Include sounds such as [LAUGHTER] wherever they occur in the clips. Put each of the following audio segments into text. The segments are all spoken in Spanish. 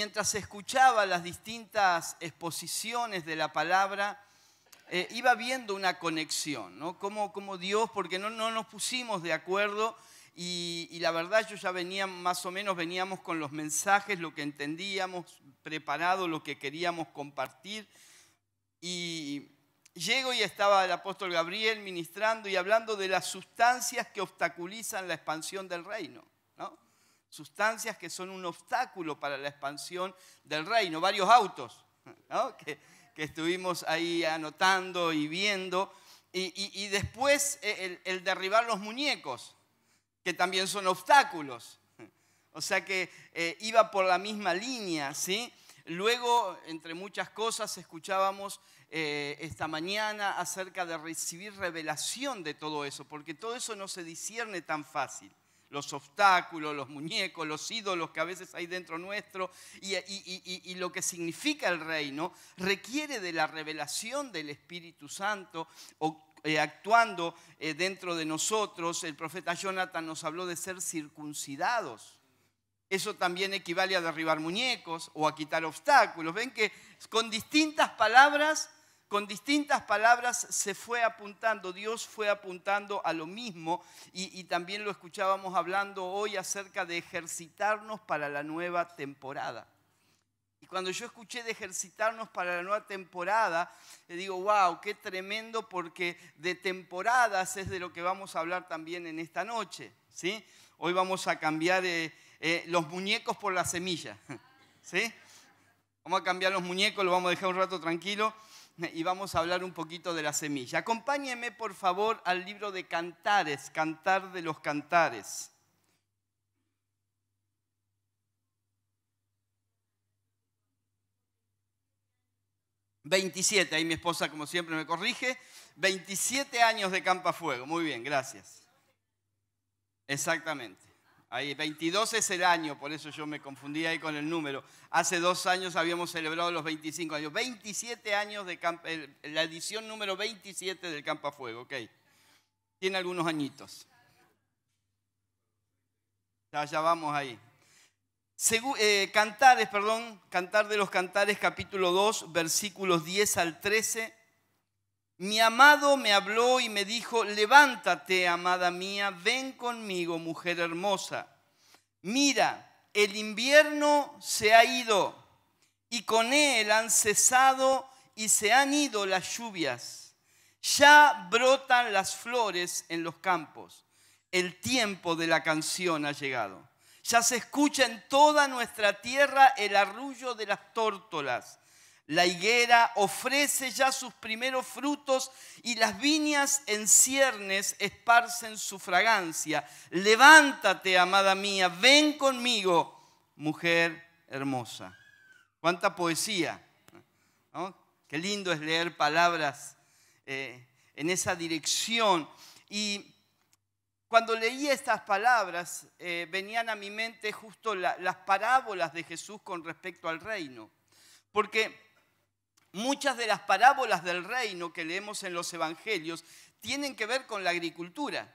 mientras escuchaba las distintas exposiciones de la palabra, eh, iba viendo una conexión, ¿no? Como, como Dios, porque no, no, nos pusimos de acuerdo y, y, la verdad yo ya venía, más o menos veníamos con los mensajes, lo que entendíamos, preparado, lo que queríamos compartir. Y llego y estaba el apóstol Gabriel ministrando y hablando de las sustancias que obstaculizan la expansión del reino sustancias que son un obstáculo para la expansión del reino, varios autos que, estuvimos ahí anotando y viendo, y, después eh, el, derribar los muñecos, que también son obstáculos. O sea que eh, iba por la misma línea, ¿sí? Luego, entre muchas cosas, escuchábamos eh, esta mañana acerca de recibir revelación de todo eso, porque todo eso no se discierne tan fácil los obstáculos, los muñecos, los ídolos que a veces hay dentro nuestro y, lo que significa el reino, requiere de la revelación del Espíritu Santo eh, actuando eh, dentro de nosotros. El profeta Jonathan nos habló de ser circuncidados. Eso también equivale a derribar muñecos o a quitar obstáculos. Ven que con distintas palabras con distintas palabras se fue apuntando, Dios fue apuntando a lo mismo y, también lo escuchábamos hablando hoy acerca de ejercitarnos para la nueva temporada. Y cuando yo escuché de ejercitarnos para la nueva temporada, le digo, wow, qué tremendo porque de temporadas es de lo que vamos a hablar también en esta noche. ¿sí? Hoy vamos a cambiar eh, eh, los muñecos por la semilla. [LAUGHS] ¿sí? Vamos a cambiar los muñecos, lo vamos a dejar un rato tranquilo [LAUGHS] y vamos a hablar un poquito de la semilla. Acompáñeme por favor al libro de Cantares, Cantar de los Cantares. Veintisiete, ahí mi esposa como siempre me corrige, 27 años de Campafuego, muy bien, gracias. Exactamente. Ahí, 22 es el año, por eso yo me confundí ahí con el número. Hace dos años habíamos celebrado los 25 años, 27 años de la edición número 27 del Campa Fuego, ok. Tiene algunos añitos. Ya, ya vamos ahí. Eh, cantares, perdón, Cantar de los Cantares, capítulo 2, versículos 10 al 13 mi amado me habló y me dijo, levántate, amada mía, ven conmigo, mujer hermosa. Mira, el invierno se ha ido y con él han cesado y se han ido las lluvias. Ya brotan las flores en los campos. El tiempo de la canción ha llegado. Ya se escucha en toda nuestra tierra el arrullo de las tórtolas la higuera ofrece ya sus primeros frutos y las viñas en ciernes esparcen su fragancia. Levántate, amada mía, ven conmigo, mujer hermosa. Cuánta poesía. Qué lindo es leer palabras eh, en esa dirección. Y cuando leía estas palabras, eh, venían a mi mente justo las parábolas de Jesús con respecto al reino. Porque Muchas de las parábolas del reino que leemos en los evangelios tienen que ver con la agricultura.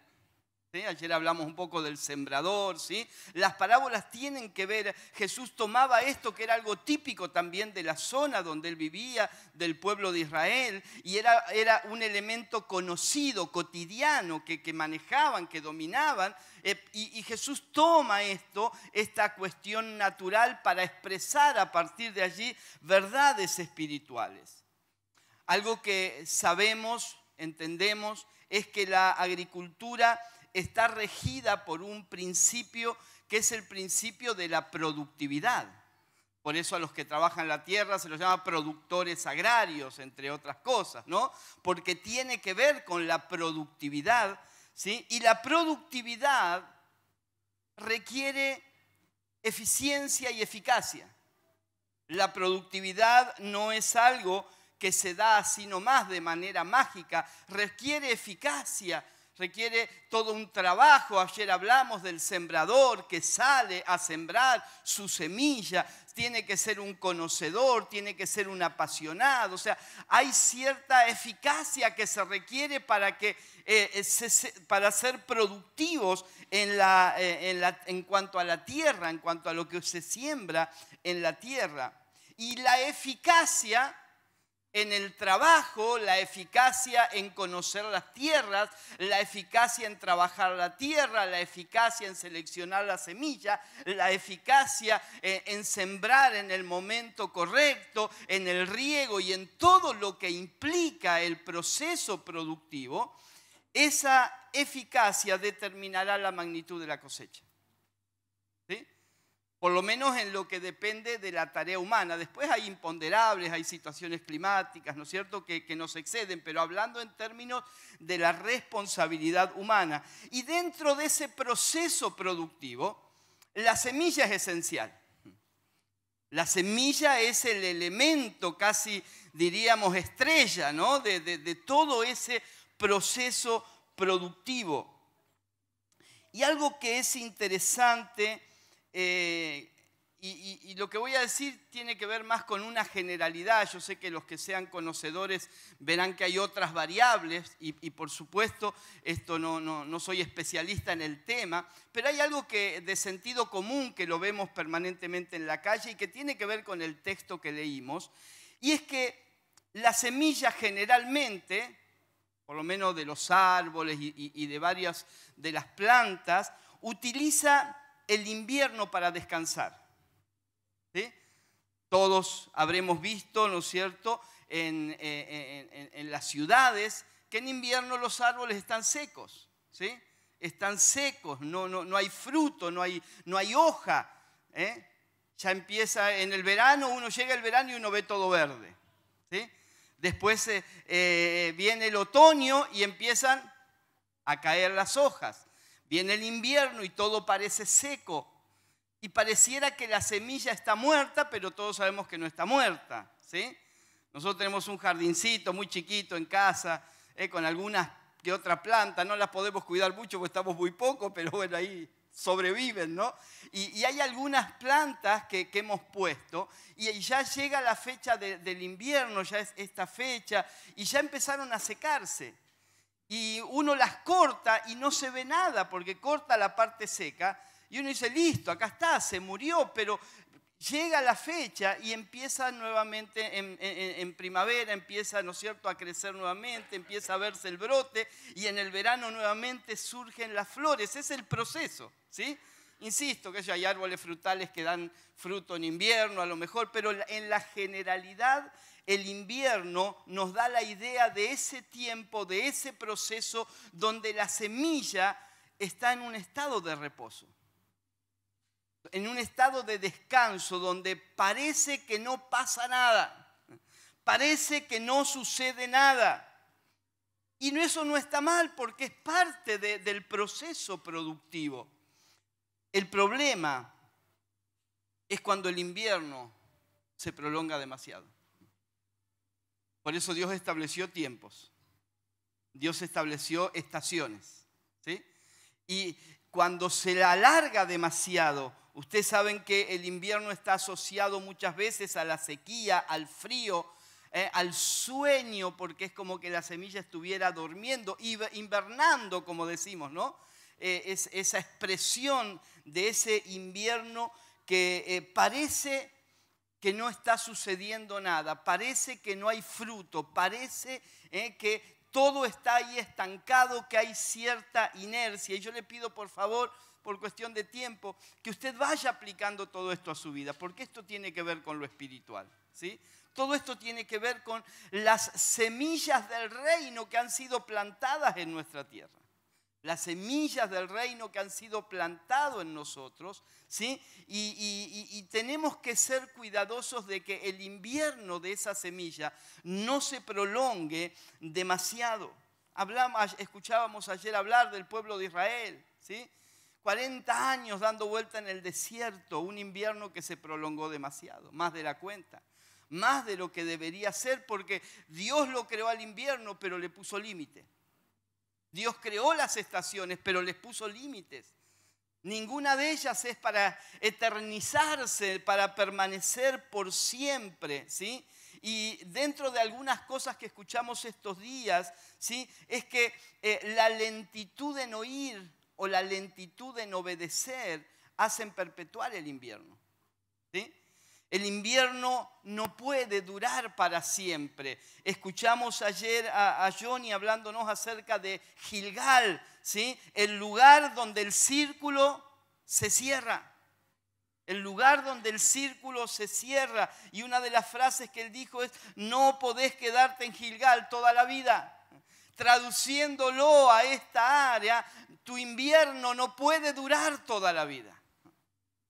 Ayer hablamos un poco del sembrador, ¿sí? Las parábolas tienen que ver, Jesús tomaba esto que era algo típico también de la zona donde él vivía, del pueblo de Israel, y era, un elemento conocido, cotidiano, que, manejaban, que dominaban, eh, y Jesús toma esto, esta cuestión natural, para expresar a partir de allí verdades espirituales. Algo que sabemos, entendemos, es que la agricultura está regida por un principio que es el principio de la productividad. Por eso a los que trabajan la tierra se los llama productores agrarios, entre otras cosas, ¿no? Porque tiene que ver con la productividad, ¿sí? Y la productividad requiere eficiencia y eficacia. La productividad no es algo que se da así nomás de manera mágica, requiere eficacia, requiere todo un trabajo. Ayer hablamos del sembrador que sale a sembrar su semilla. Tiene que ser un conocedor, tiene que ser un apasionado. O sea, hay cierta eficacia que se requiere para, que, eh, eh, para ser productivos en, la, eh, en, en cuanto a la tierra, en cuanto a lo que se siembra en la tierra. Y la eficacia en el trabajo, la eficacia en conocer las tierras, la eficacia en trabajar la tierra, la eficacia en seleccionar la semilla, la eficacia eh, en sembrar en el momento correcto, en el riego y en todo lo que implica el proceso productivo, esa eficacia determinará la magnitud de la cosecha por lo menos en lo que depende de la tarea humana. Después hay imponderables, hay situaciones climáticas, ¿no es cierto?, que, nos exceden, pero hablando en términos de la responsabilidad humana. Y dentro de ese proceso productivo, la semilla es esencial. La semilla es el elemento casi, diríamos, estrella, ¿no?, de todo ese proceso productivo. Y algo que es interesante eh, y, lo que voy a decir tiene que ver más con una generalidad. Yo sé que los que sean conocedores verán que hay otras variables y, por supuesto esto no, no, soy especialista en el tema, pero hay algo que, de sentido común que lo vemos permanentemente en la calle y que tiene que ver con el texto que leímos. Y es que la semilla generalmente, por lo menos de los árboles y de varias de las plantas, utiliza el invierno para descansar. ¿Sí? Todos habremos visto, ¿no es cierto?, eh, en, las ciudades que en invierno los árboles están secos, ¿sí? Están secos, no, no, no hay fruto, no hay, no hay hoja. ¿eh? Ya empieza en el verano, uno llega el verano y uno ve todo verde. ¿sí? Después eh, viene el otoño y empiezan a caer las hojas. Viene el invierno y todo parece seco. Y pareciera que la semilla está muerta, pero todos sabemos que no está muerta. ¿sí? Nosotros tenemos un jardincito muy chiquito en casa, eh, con algunas que otras plantas, no las podemos cuidar mucho porque estamos muy pocos, pero bueno, ahí sobreviven, ¿no? Y, hay algunas plantas que, hemos puesto y ya llega la fecha del invierno, ya es esta fecha, y ya empezaron a secarse y uno las corta y no se ve nada porque corta la parte seca y uno dice, listo, acá está, se murió, pero llega la fecha y empieza nuevamente en, primavera, empieza, ¿no es cierto?, a crecer nuevamente, empieza a verse el brote y en el verano nuevamente surgen las flores. Es el proceso, ¿sí? Insisto que hay árboles frutales que dan fruto en invierno a lo mejor, pero en la generalidad el invierno nos da la idea de ese tiempo, de ese proceso donde la semilla está en un estado de reposo, en un estado de descanso, donde parece que no pasa nada, parece que no sucede nada. Y eso no está mal porque es parte del proceso productivo. El problema es cuando el invierno se prolonga demasiado. Por eso Dios estableció tiempos. Dios estableció estaciones. ¿sí? Y cuando se la alarga demasiado, ustedes saben que el invierno está asociado muchas veces a la sequía, al frío, ¿eh? al sueño, porque es como que la semilla estuviera durmiendo, invernando, como decimos, ¿no? Eh, es esa expresión de ese invierno que eh, parece que no está sucediendo nada, parece que no hay fruto, parece eh, que todo está ahí estancado, que hay cierta inercia. Y yo le pido, por favor, por cuestión de tiempo, que usted vaya aplicando todo esto a su vida, porque esto tiene que ver con lo espiritual. ¿sí? Todo esto tiene que ver con las semillas del reino que han sido plantadas en nuestra tierra las semillas del reino que han sido plantado en nosotros, ¿sí? Y, tenemos que ser cuidadosos de que el invierno de esa semilla no se prolongue demasiado. escuchábamos ayer hablar del pueblo de Israel, ¿sí? 40 años dando vuelta en el desierto, un invierno que se prolongó demasiado, más de la cuenta, más de lo que debería ser, porque Dios lo creó al invierno, pero le puso límite. Dios creó las estaciones, pero les puso límites. Ninguna de ellas es para eternizarse, para permanecer por siempre, ¿sí? Y dentro de algunas cosas que escuchamos estos días, ¿sí? Es que eh, la lentitud en oír o la lentitud en obedecer hacen perpetuar el invierno, ¿sí? El invierno no puede durar para siempre. Escuchamos ayer a, Johnny hablándonos acerca de Gilgal, el lugar donde el círculo se cierra. El lugar donde el círculo se cierra. Y una de las frases que él dijo es, no podés quedarte en Gilgal toda la vida. Traduciéndolo a esta área, tu invierno no puede durar toda la vida.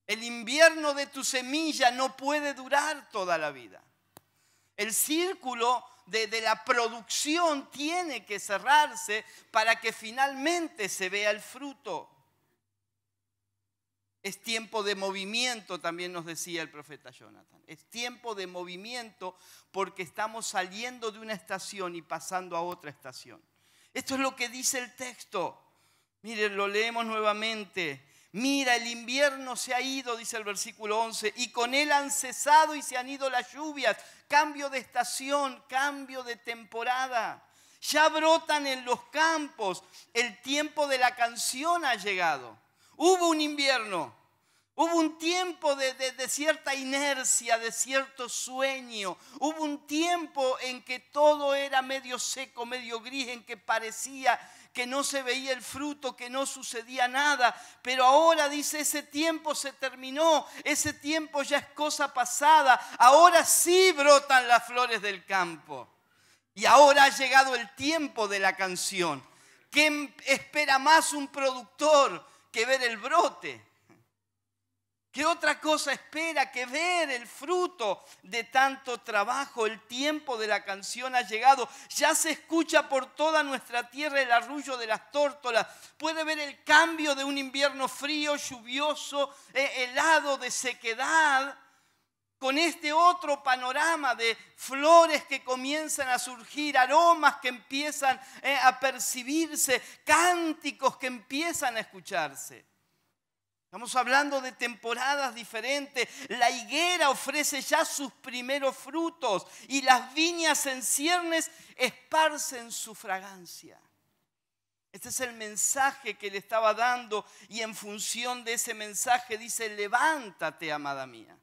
El invierno de tu semilla no puede durar toda la vida. El círculo de, la producción tiene que cerrarse para que finalmente se vea el fruto. Es tiempo de movimiento, también nos decía el profeta Jonathan. Es tiempo de movimiento porque estamos saliendo de una estación y pasando a otra estación. Esto es lo que dice el texto. Miren, lo leemos nuevamente Mira, el invierno se ha ido, dice el versículo 11, y con él han cesado y se han ido las lluvias. Cambio de estación, cambio de temporada. Ya brotan en los campos, el tiempo de la canción ha llegado. Hubo un invierno, Hubo un tiempo de, cierta inercia, de cierto sueño. Hubo un tiempo en que todo era medio seco, medio gris, en que parecía que no se veía el fruto, que no sucedía nada. Pero ahora dice, ese tiempo se terminó, ese tiempo ya es cosa pasada, ahora sí brotan las flores del campo. Y ahora ha llegado el tiempo de la canción. ¿Qué espera más un productor que ver el brote? ¿Qué otra cosa espera que ver el fruto de tanto trabajo? El tiempo de la canción ha llegado. Ya se escucha por toda nuestra tierra el arrullo de las tórtolas. Puede ver el cambio de un invierno frío, lluvioso, eh, helado, de sequedad, con este otro panorama de flores que comienzan a surgir, aromas que empiezan eh, a percibirse, cánticos que empiezan a escucharse. Estamos hablando de temporadas diferentes. La higuera ofrece ya sus primeros frutos y las viñas en ciernes esparcen su fragancia. Este es el mensaje que le estaba dando y en función de ese mensaje dice, levántate, amada mía.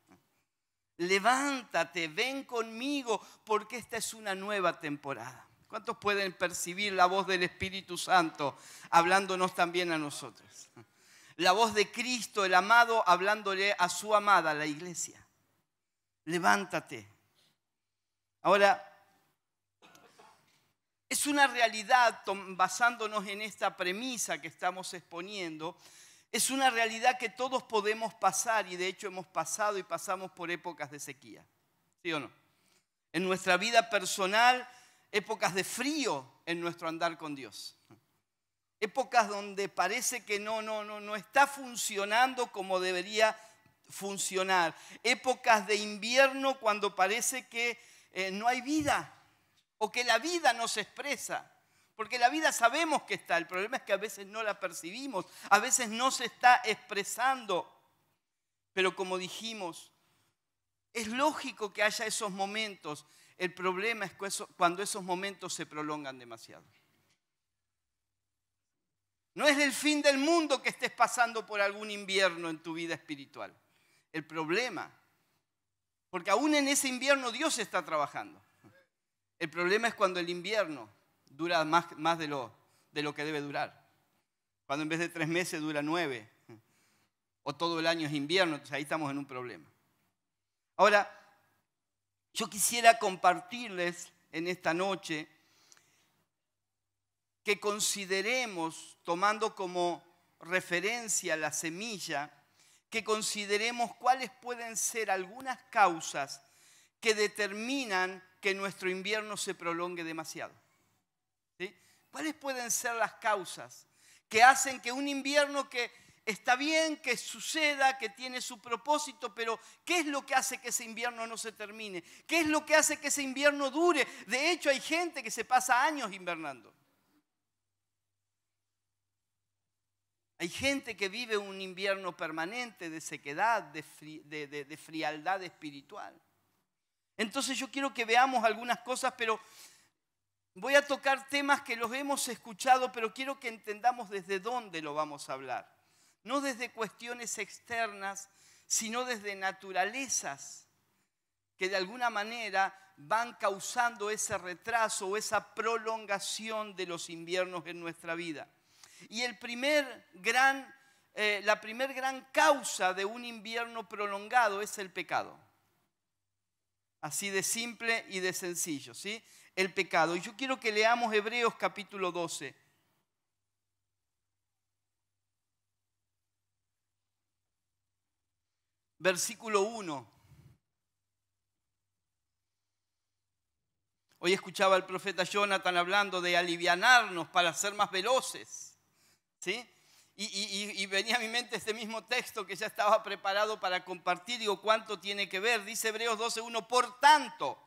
Levántate, ven conmigo porque esta es una nueva temporada. ¿Cuántos pueden percibir la voz del Espíritu Santo hablándonos también a nosotros? la voz de Cristo, el amado, hablándole a su amada, la iglesia. Levántate. Ahora, es una realidad, basándonos en esta premisa que estamos exponiendo, es una realidad que todos podemos pasar y de hecho hemos pasado y pasamos por épocas de sequía. ¿Sí o no? En nuestra vida personal, épocas de frío en nuestro andar con Dios épocas donde parece que no, no, no, no está funcionando como debería funcionar, épocas de invierno cuando parece que eh, no hay vida o que la vida no se expresa. Porque la vida sabemos que está, el problema es que a veces no la percibimos, a veces no se está expresando. Pero como dijimos, es lógico que haya esos momentos, el problema es cuando esos momentos se prolongan demasiado. No es el fin del mundo que estés pasando por algún invierno en tu vida espiritual. El problema, porque aún en ese invierno Dios está trabajando. El problema es cuando el invierno dura más, más de, lo, de lo que debe durar. Cuando en vez de tres meses dura nueve, o todo el año es invierno, entonces ahí estamos en un problema. Ahora, yo quisiera compartirles en esta noche que consideremos, tomando como referencia la semilla, que consideremos cuáles pueden ser algunas causas que determinan que nuestro invierno se prolongue demasiado. ¿Cuáles pueden ser las causas que hacen que un invierno que está bien, que suceda, que tiene su propósito, pero ¿qué es lo que hace que ese invierno no se termine? ¿Qué es lo que hace que ese invierno dure? De hecho, hay gente que se pasa años invernando. Hay gente que vive un invierno permanente de sequedad, de, frialdad espiritual. Entonces yo quiero que veamos algunas cosas, pero voy a tocar temas que los hemos escuchado, pero quiero que entendamos desde dónde lo vamos a hablar. No desde cuestiones externas, sino desde naturalezas que de alguna manera van causando ese retraso o esa prolongación de los inviernos en nuestra vida. Y el primer gran, eh, la primer gran causa de un invierno prolongado es el pecado. Así de simple y de sencillo, ¿sí? El pecado. Y yo quiero que leamos Hebreos capítulo 12. Versículo 1. Hoy escuchaba al profeta Jonathan hablando de alivianarnos para ser más veloces. ¿Sí? Y, y, venía a mi mente este mismo texto que ya estaba preparado para compartir. Digo, ¿cuánto tiene que ver? Dice Hebreos 12.1, por tanto,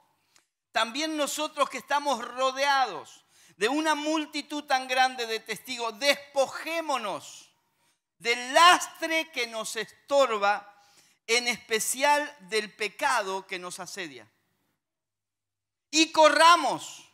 también nosotros que estamos rodeados de una multitud tan grande de testigos, despojémonos del lastre que nos estorba, en especial del pecado que nos asedia. Y corramos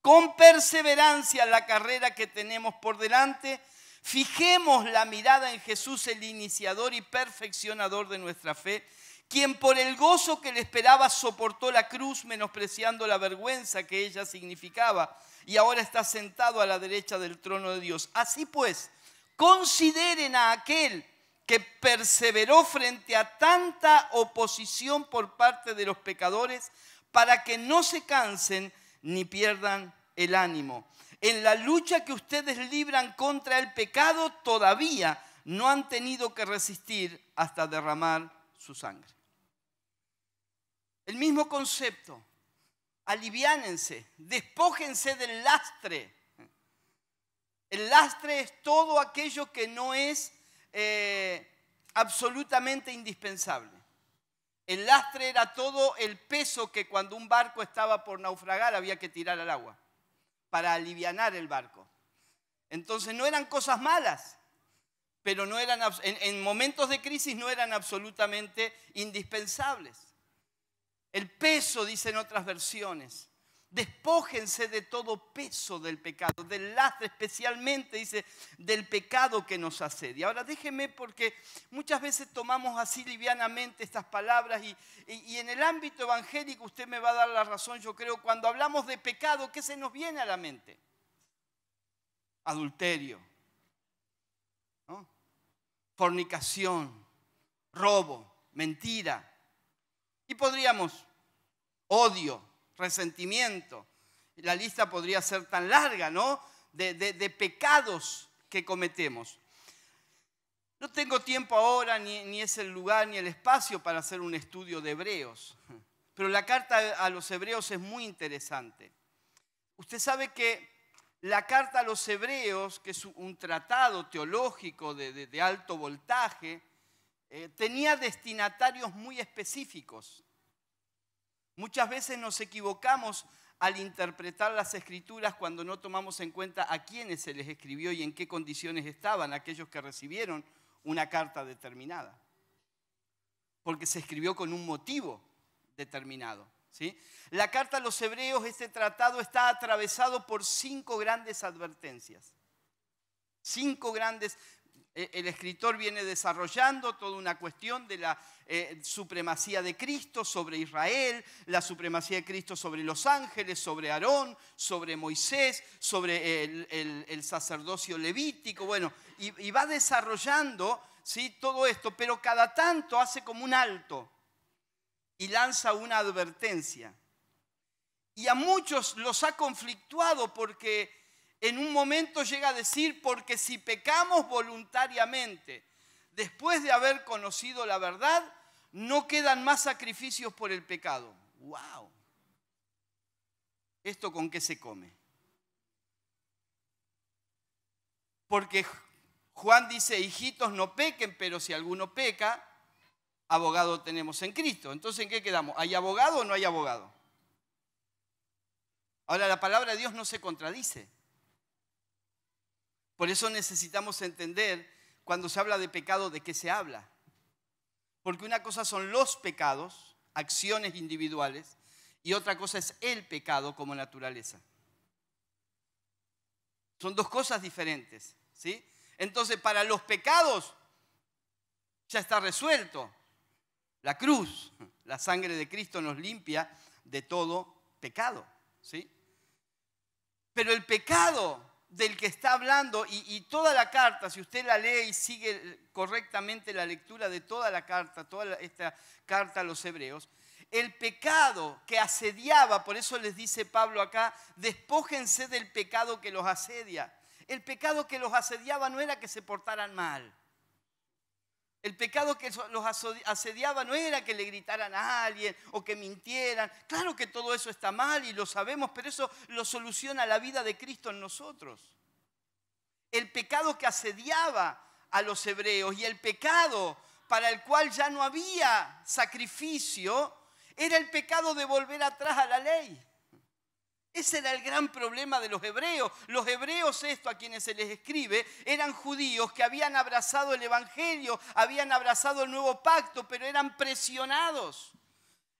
con perseverancia la carrera que tenemos por delante Fijemos la mirada en Jesús, el iniciador y perfeccionador de nuestra fe, quien por el gozo que le esperaba soportó la cruz, menospreciando la vergüenza que ella significaba, y ahora está sentado a la derecha del trono de Dios. Así pues, consideren a aquel que perseveró frente a tanta oposición por parte de los pecadores, para que no se cansen ni pierdan el ánimo. En la lucha que ustedes libran contra el pecado todavía no han tenido que resistir hasta derramar su sangre. El mismo concepto. Aliviánense, despójense del lastre. El lastre es todo aquello que no es eh, absolutamente indispensable. El lastre era todo el peso que cuando un barco estaba por naufragar había que tirar al agua para aliviar el barco. Entonces no eran cosas malas, pero no eran, en momentos de crisis no eran absolutamente indispensables. El peso, dicen otras versiones, Despójense de todo peso del pecado, del lastre especialmente, dice, del pecado que nos asedia. Ahora déjeme porque muchas veces tomamos así livianamente estas palabras y, en el ámbito evangélico usted me va a dar la razón, yo creo, cuando hablamos de pecado, ¿qué se nos viene a la mente? Adulterio, fornicación, robo, mentira. Y podríamos, odio resentimiento. La lista podría ser tan larga, ¿no? De, pecados que cometemos. No tengo tiempo ahora, ni, es el lugar, ni el espacio para hacer un estudio de hebreos. Pero la carta a los hebreos es muy interesante. Usted sabe que la carta a los hebreos, que es un tratado teológico de, alto voltaje, eh, tenía destinatarios muy específicos. Muchas veces nos equivocamos al interpretar las escrituras cuando no tomamos en cuenta a quiénes se les escribió y en qué condiciones estaban aquellos que recibieron una carta determinada. Porque se escribió con un motivo determinado. ¿sí? La carta a los hebreos, este tratado está atravesado por cinco grandes advertencias. Cinco grandes eh, el escritor viene desarrollando toda una cuestión de la eh, supremacía de Cristo sobre Israel, la supremacía de Cristo sobre los ángeles, sobre Aarón, sobre Moisés, sobre el, sacerdocio levítico, bueno, y, y, va desarrollando ¿sí? todo esto, pero cada tanto hace como un alto y lanza una advertencia. Y a muchos los ha conflictuado porque en un momento llega a decir, porque si pecamos voluntariamente, después de haber conocido la verdad, no quedan más sacrificios por el pecado. ¡Wow! ¿Esto con qué se come? Porque Juan dice, hijitos no pequen, pero si alguno peca, abogado tenemos en Cristo. Entonces, ¿en qué quedamos? ¿Hay abogado o no hay abogado? Ahora, la palabra de Dios no se contradice. Por eso necesitamos entender cuando se habla de pecado de qué se habla. Porque una cosa son los pecados, acciones individuales, y otra cosa es el pecado como naturaleza. Son dos cosas diferentes, ¿sí? Entonces, para los pecados ya está resuelto. La cruz, la sangre de Cristo nos limpia de todo pecado, ¿sí? Pero el pecado del que está hablando y, toda la carta, si usted la lee y sigue correctamente la lectura de toda la carta, toda esta carta a los hebreos, el pecado que asediaba, por eso les dice Pablo acá, despójense del pecado que los asedia. El pecado que los asediaba no era que se portaran mal. El pecado que los asediaba no era que le gritaran a alguien o que mintieran. Claro que todo eso está mal y lo sabemos, pero eso lo soluciona la vida de Cristo en nosotros. El pecado que asediaba a los hebreos y el pecado para el cual ya no había sacrificio era el pecado de volver atrás a la ley. Ese era el gran problema de los hebreos. Los hebreos, esto a quienes se les escribe, eran judíos que habían abrazado el Evangelio, habían abrazado el nuevo pacto, pero eran presionados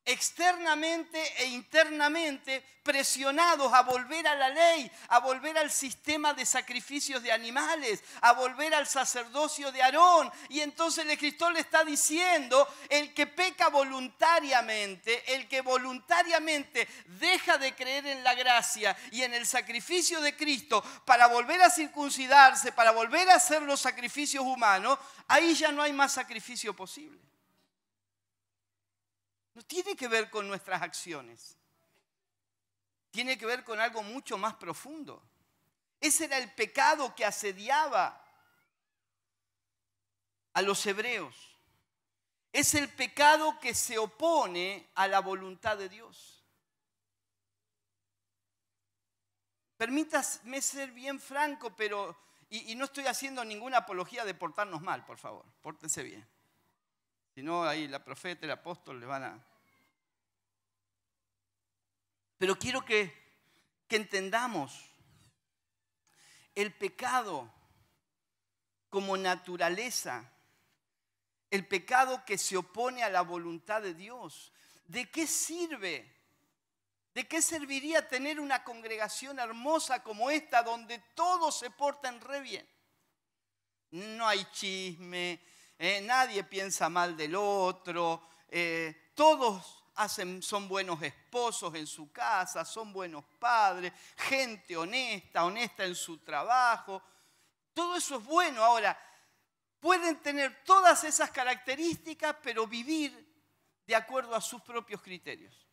externamente e internamente presionados a volver a la ley, a volver al sistema de sacrificios de animales, a volver al sacerdocio de Aarón. Y entonces el Cristo le está diciendo, el que peca voluntariamente, el que voluntariamente deja de creer en la gracia y en el sacrificio de Cristo para volver a circuncidarse, para volver a hacer los sacrificios humanos, ahí ya no hay más sacrificio posible. No tiene que ver con nuestras acciones. Tiene que ver con algo mucho más profundo. Ese era el pecado que asediaba a los hebreos. Es el pecado que se opone a la voluntad de Dios. Permítasme ser bien franco, pero, y, y no estoy haciendo ninguna apología de portarnos mal, por favor, pórtense bien. Si no, ahí la profeta, el apóstol le van a... Pero quiero que, que entendamos el pecado como naturaleza, el pecado que se opone a la voluntad de Dios. ¿De qué sirve? ¿De qué serviría tener una congregación hermosa como esta donde todos se portan re bien? No hay chisme, eh, nadie piensa mal del otro, eh, todos hacen, son buenos esposos en su casa, son buenos padres, gente honesta, honesta en su trabajo. Todo eso es bueno. Ahora, pueden tener todas esas características, pero vivir de acuerdo a sus propios criterios.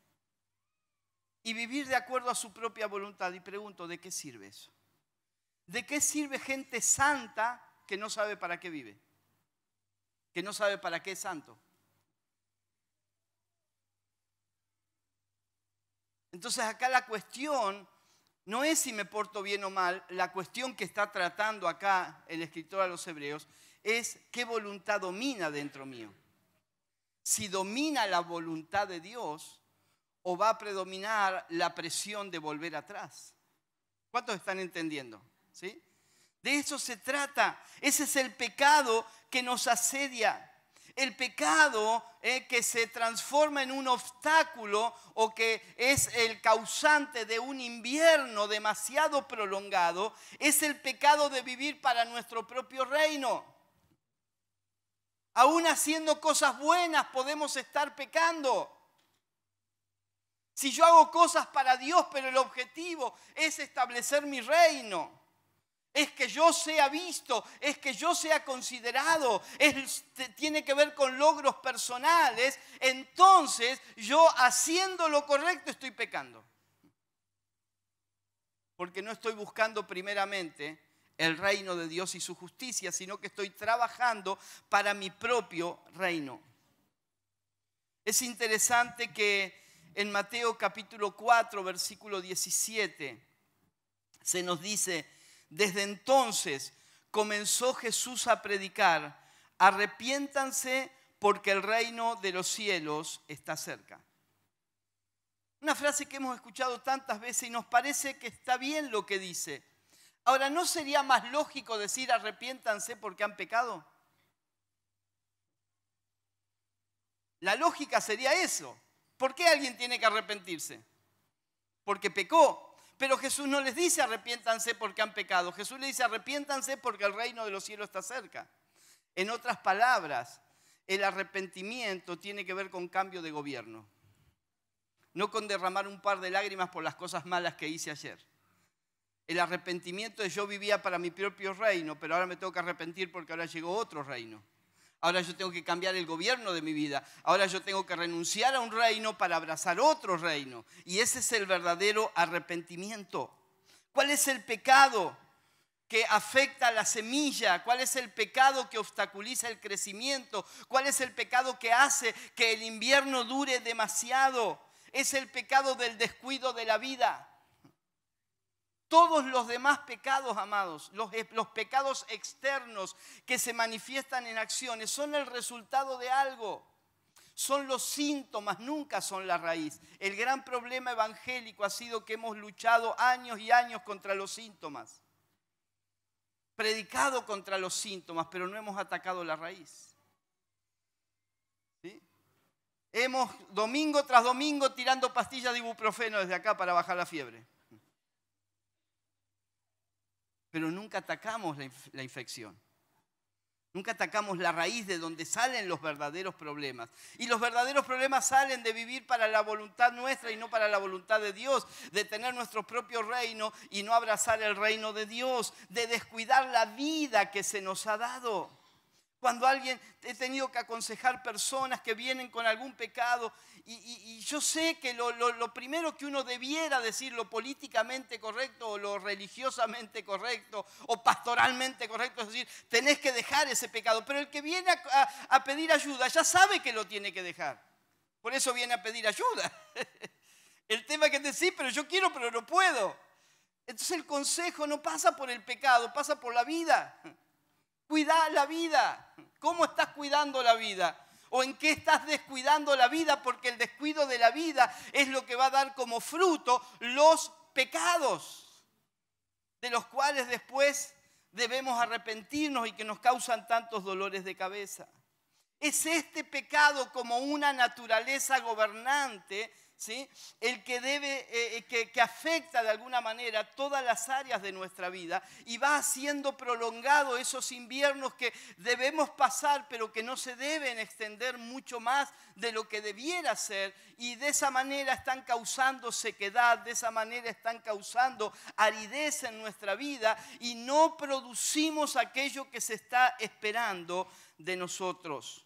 Y vivir de acuerdo a su propia voluntad. Y pregunto, ¿de qué sirve eso? ¿De qué sirve gente santa que no sabe para qué vive? que no sabe para qué es santo. Entonces acá la cuestión no es si me porto bien o mal, la cuestión que está tratando acá el escritor a los hebreos es qué voluntad domina dentro mío. Si domina la voluntad de Dios o va a predominar la presión de volver atrás. ¿Cuántos están entendiendo? ¿Sí? De eso se trata. Ese es el pecado que nos asedia. El pecado eh, que se transforma en un obstáculo o que es el causante de un invierno demasiado prolongado es el pecado de vivir para nuestro propio reino. Aún haciendo cosas buenas podemos estar pecando. Si yo hago cosas para Dios, pero el objetivo es establecer mi reino es que yo sea visto, es que yo sea considerado, tiene que ver con logros personales, entonces yo haciendo lo correcto estoy pecando. Porque no estoy buscando primeramente el reino de Dios y su justicia, sino que estoy trabajando para mi propio reino. Es interesante que en Mateo capítulo 4, versículo 17, se nos dice, desde entonces comenzó Jesús a predicar, arrepiéntanse porque el reino de los cielos está cerca. Una frase que hemos escuchado tantas veces y nos parece que está bien lo que dice. Ahora, ¿no sería más lógico decir arrepiéntanse porque han pecado? La lógica sería eso. ¿Por qué alguien tiene que arrepentirse? Porque pecó. Pero Jesús no les dice arrepiéntanse porque han pecado. Jesús les dice arrepiéntanse porque el reino de los cielos está cerca. En otras palabras, el arrepentimiento tiene que ver con cambio de gobierno. No con derramar un par de lágrimas por las cosas malas que hice ayer. El arrepentimiento es yo vivía para mi propio reino, pero ahora me tengo que arrepentir porque ahora llegó otro reino ahora yo tengo que cambiar el gobierno de mi vida, ahora yo tengo que renunciar a un reino para abrazar otro reino. Y ese es el verdadero arrepentimiento. ¿Cuál es el pecado que afecta a la semilla? ¿Cuál es el pecado que obstaculiza el crecimiento? ¿Cuál es el pecado que hace que el invierno dure demasiado? Es el pecado del descuido de la vida todos los demás pecados, amados, eh, los, pecados externos que se manifiestan en acciones, son el resultado de algo. Son los síntomas, nunca son la raíz. El gran problema evangélico ha sido que hemos luchado años y años contra los síntomas. Predicado contra los síntomas, pero no hemos atacado la raíz. Hemos domingo tras domingo tirando pastillas de ibuprofeno desde acá para bajar la fiebre pero nunca atacamos la, infección. Nunca atacamos la raíz de donde salen los verdaderos problemas. Y los verdaderos problemas salen de vivir para la voluntad nuestra y no para la voluntad de Dios, de tener nuestro propio reino y no abrazar el reino de Dios, de descuidar la vida que se nos ha dado cuando alguien he tenido que aconsejar personas que vienen con algún pecado y, yo sé que lo, primero que uno debiera decir, lo políticamente correcto o lo religiosamente correcto o pastoralmente correcto, es decir, tenés que dejar ese pecado, pero el que viene a, pedir ayuda ya sabe que lo tiene que dejar, por eso viene a pedir ayuda. [LAUGHS] el tema es que decir, sí, pero yo quiero, pero no puedo. Entonces el consejo no pasa por el pecado, pasa por la vida cuida la vida. ¿Cómo estás cuidando la vida? ¿O en qué estás descuidando la vida? Porque el descuido de la vida es lo que va a dar como fruto los pecados, de los cuales después debemos arrepentirnos y que nos causan tantos dolores de cabeza. Es este pecado como una naturaleza gobernante ¿sí? el que, debe, eh, eh, que afecta de alguna manera todas las áreas de nuestra vida y va siendo prolongado esos inviernos que debemos pasar, pero que no se deben extender mucho más de lo que debiera ser, y de esa manera están causando sequedad, de esa manera están causando aridez en nuestra vida y no producimos aquello que se está esperando de nosotros.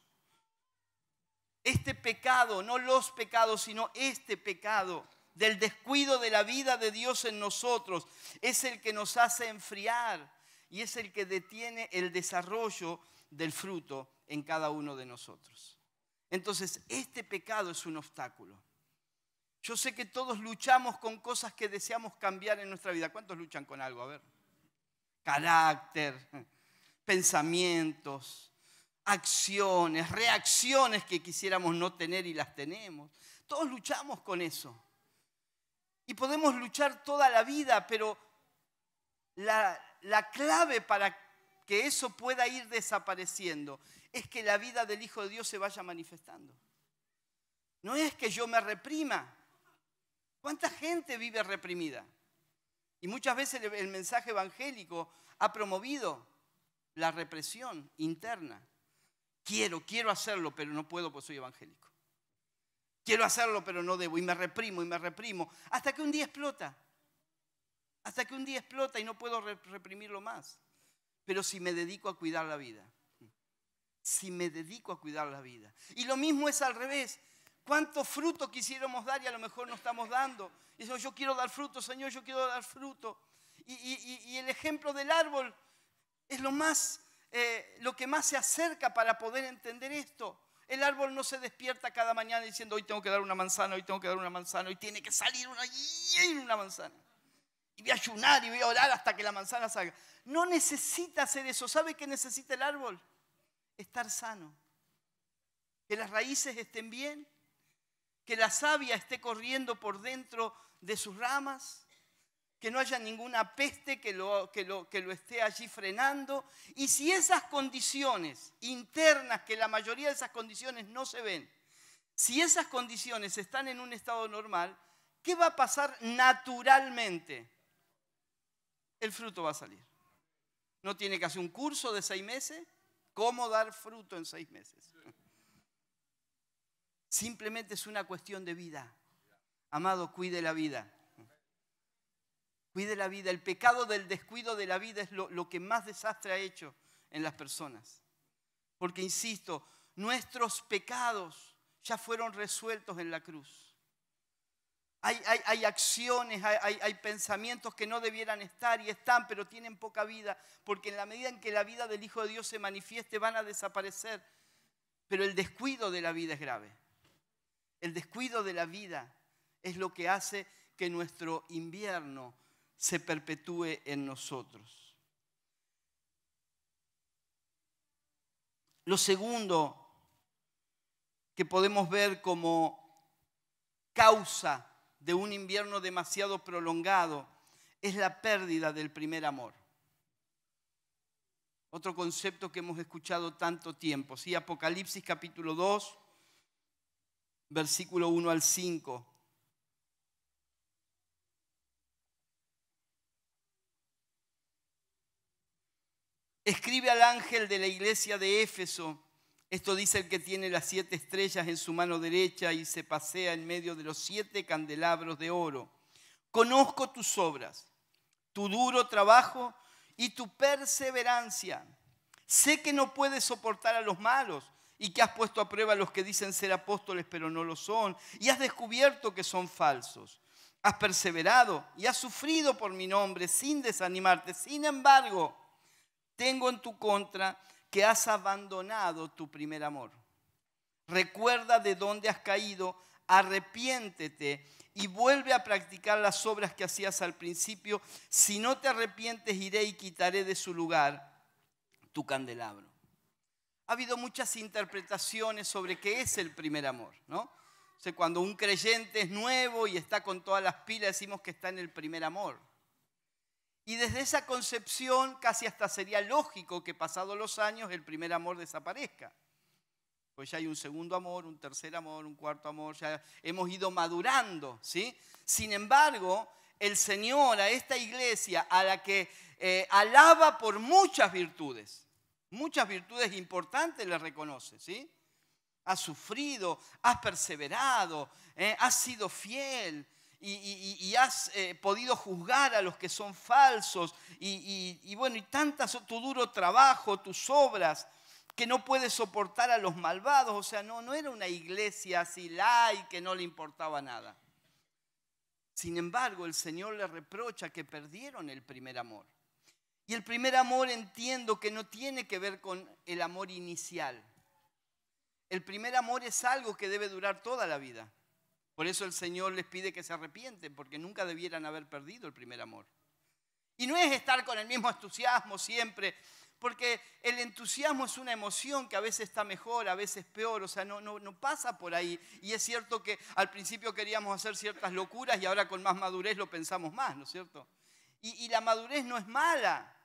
Este pecado, no los pecados, sino este pecado del descuido de la vida de Dios en nosotros es el que nos hace enfriar y es el que detiene el desarrollo del fruto en cada uno de nosotros. Entonces, este pecado es un obstáculo. Yo sé que todos luchamos con cosas que deseamos cambiar en nuestra vida. ¿Cuántos luchan con algo? A ver. Carácter, [LAUGHS] pensamientos, acciones, reacciones que quisiéramos no tener y las tenemos. Todos luchamos con eso. Y podemos luchar toda la vida, pero la, clave para que eso pueda ir desapareciendo es que la vida del Hijo de Dios se vaya manifestando. No es que yo me reprima. ¿Cuánta gente vive reprimida? Y muchas veces el mensaje evangélico ha promovido la represión interna. Quiero, quiero hacerlo, pero no puedo porque soy evangélico. Quiero hacerlo, pero no debo. Y me reprimo y me reprimo. Hasta que un día explota. Hasta que un día explota y no puedo reprimirlo más. Pero si me dedico a cuidar la vida. Si me dedico a cuidar la vida. Y lo mismo es al revés. ¿Cuánto fruto quisiéramos dar y a lo mejor no estamos dando? eso, yo quiero dar fruto, Señor, yo quiero dar fruto. Y, y el ejemplo del árbol es lo más eh, lo que más se acerca para poder entender esto. El árbol no se despierta cada mañana diciendo, hoy tengo que dar una manzana, hoy tengo que dar una manzana, hoy tiene que salir una, una manzana. Y voy a ayunar y voy a orar hasta que la manzana salga. No necesita hacer eso. ¿Sabe qué necesita el árbol? Estar sano. Que las raíces estén bien. Que la savia esté corriendo por dentro de sus ramas que no haya ninguna peste que lo, que lo, esté allí frenando. Y si esas condiciones internas, que la mayoría de esas condiciones no se ven, si esas condiciones están en un estado normal, ¿qué va a pasar naturalmente? El fruto va a salir. No tiene que hacer un curso de seis meses. ¿Cómo dar fruto en seis meses? Simplemente es una cuestión de vida. Amado, cuide la vida. Cuide la vida. El pecado del descuido de la vida es lo, que más desastre ha hecho en las personas. Porque, insisto, nuestros pecados ya fueron resueltos en la cruz. Hay, acciones, hay, pensamientos que no debieran estar y están, pero tienen poca vida, porque en la medida en que la vida del Hijo de Dios se manifieste van a desaparecer. Pero el descuido de la vida es grave. El descuido de la vida es lo que hace que nuestro invierno se perpetúe en nosotros. Lo segundo que podemos ver como causa de un invierno demasiado prolongado es la pérdida del primer amor. Otro concepto que hemos escuchado tanto tiempo. Apocalipsis capítulo 2, versículo 1 al 5. Escribe al ángel de la iglesia de Éfeso. Esto dice el que tiene las siete estrellas en su mano derecha y se pasea en medio de los siete candelabros de oro. Conozco tus obras, tu duro trabajo y tu perseverancia. Sé que no puedes soportar a los malos y que has puesto a prueba a los que dicen ser apóstoles pero no lo son y has descubierto que son falsos. Has perseverado y has sufrido por mi nombre sin desanimarte. Sin embargo, tengo en tu contra que has abandonado tu primer amor. Recuerda de dónde has caído, arrepiéntete y vuelve a practicar las obras que hacías al principio. Si no te arrepientes, iré y quitaré de su lugar tu candelabro. Ha habido muchas interpretaciones sobre qué es el primer amor, ¿no? cuando un creyente es nuevo y está con todas las pilas, decimos que está en el primer amor. Y desde esa concepción casi hasta sería lógico que pasados los años el primer amor desaparezca. Pues ya hay un segundo amor, un tercer amor, un cuarto amor, ya hemos ido madurando, ¿sí? Sin embargo, el Señor a esta iglesia a la que eh, alaba por muchas virtudes, muchas virtudes importantes le reconoce, ¿sí? Has sufrido, has perseverado, eh, has sido fiel, y, has eh, podido juzgar a los que son falsos y, bueno, y tantas, tu duro trabajo, tus obras que no puedes soportar a los malvados. O sea, no, no era una iglesia así y que no le importaba nada. Sin embargo, el Señor le reprocha que perdieron el primer amor. Y el primer amor entiendo que no tiene que ver con el amor inicial. El primer amor es algo que debe durar toda la vida. Por eso el Señor les pide que se arrepienten, porque nunca debieran haber perdido el primer amor. Y no es estar con el mismo entusiasmo siempre, porque el entusiasmo es una emoción que a veces está mejor, a veces peor, o sea, no, pasa por ahí. Y es cierto que al principio queríamos hacer ciertas locuras y ahora con más madurez lo pensamos más, ¿no es cierto? Y, la madurez no es mala,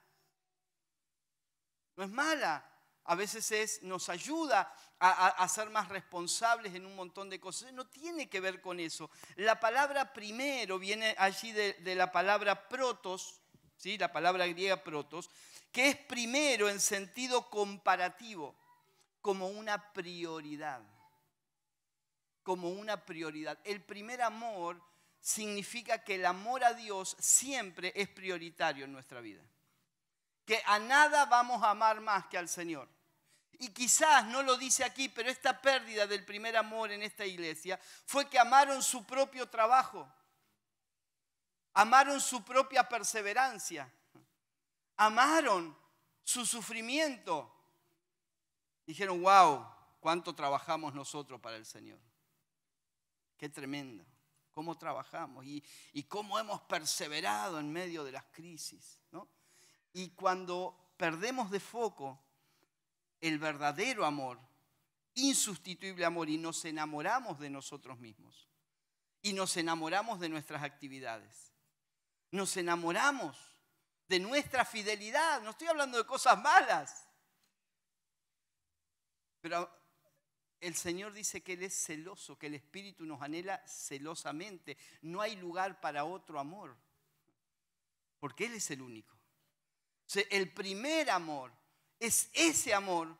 no es mala, a veces es, nos ayuda a, ser más responsables en un montón de cosas. No tiene que ver con eso. La palabra primero viene allí de, de la palabra protos, ¿sí? la palabra griega protos, que es primero en sentido comparativo, como una prioridad. Como una prioridad. El primer amor significa que el amor a Dios siempre es prioritario en nuestra vida. Que a nada vamos a amar más que al Señor y quizás no lo dice aquí, pero esta pérdida del primer amor en esta iglesia fue que amaron su propio trabajo, amaron su propia perseverancia, amaron su sufrimiento. Dijeron, wow, cuánto trabajamos nosotros para el Señor. Qué tremendo, cómo trabajamos y, cómo hemos perseverado en medio de las crisis. Y cuando perdemos de foco el verdadero amor, insustituible amor, y nos enamoramos de nosotros mismos. Y nos enamoramos de nuestras actividades. Nos enamoramos de nuestra fidelidad. No estoy hablando de cosas malas. Pero el Señor dice que Él es celoso, que el Espíritu nos anhela celosamente. No hay lugar para otro amor, porque Él es el único. el primer amor es ese amor,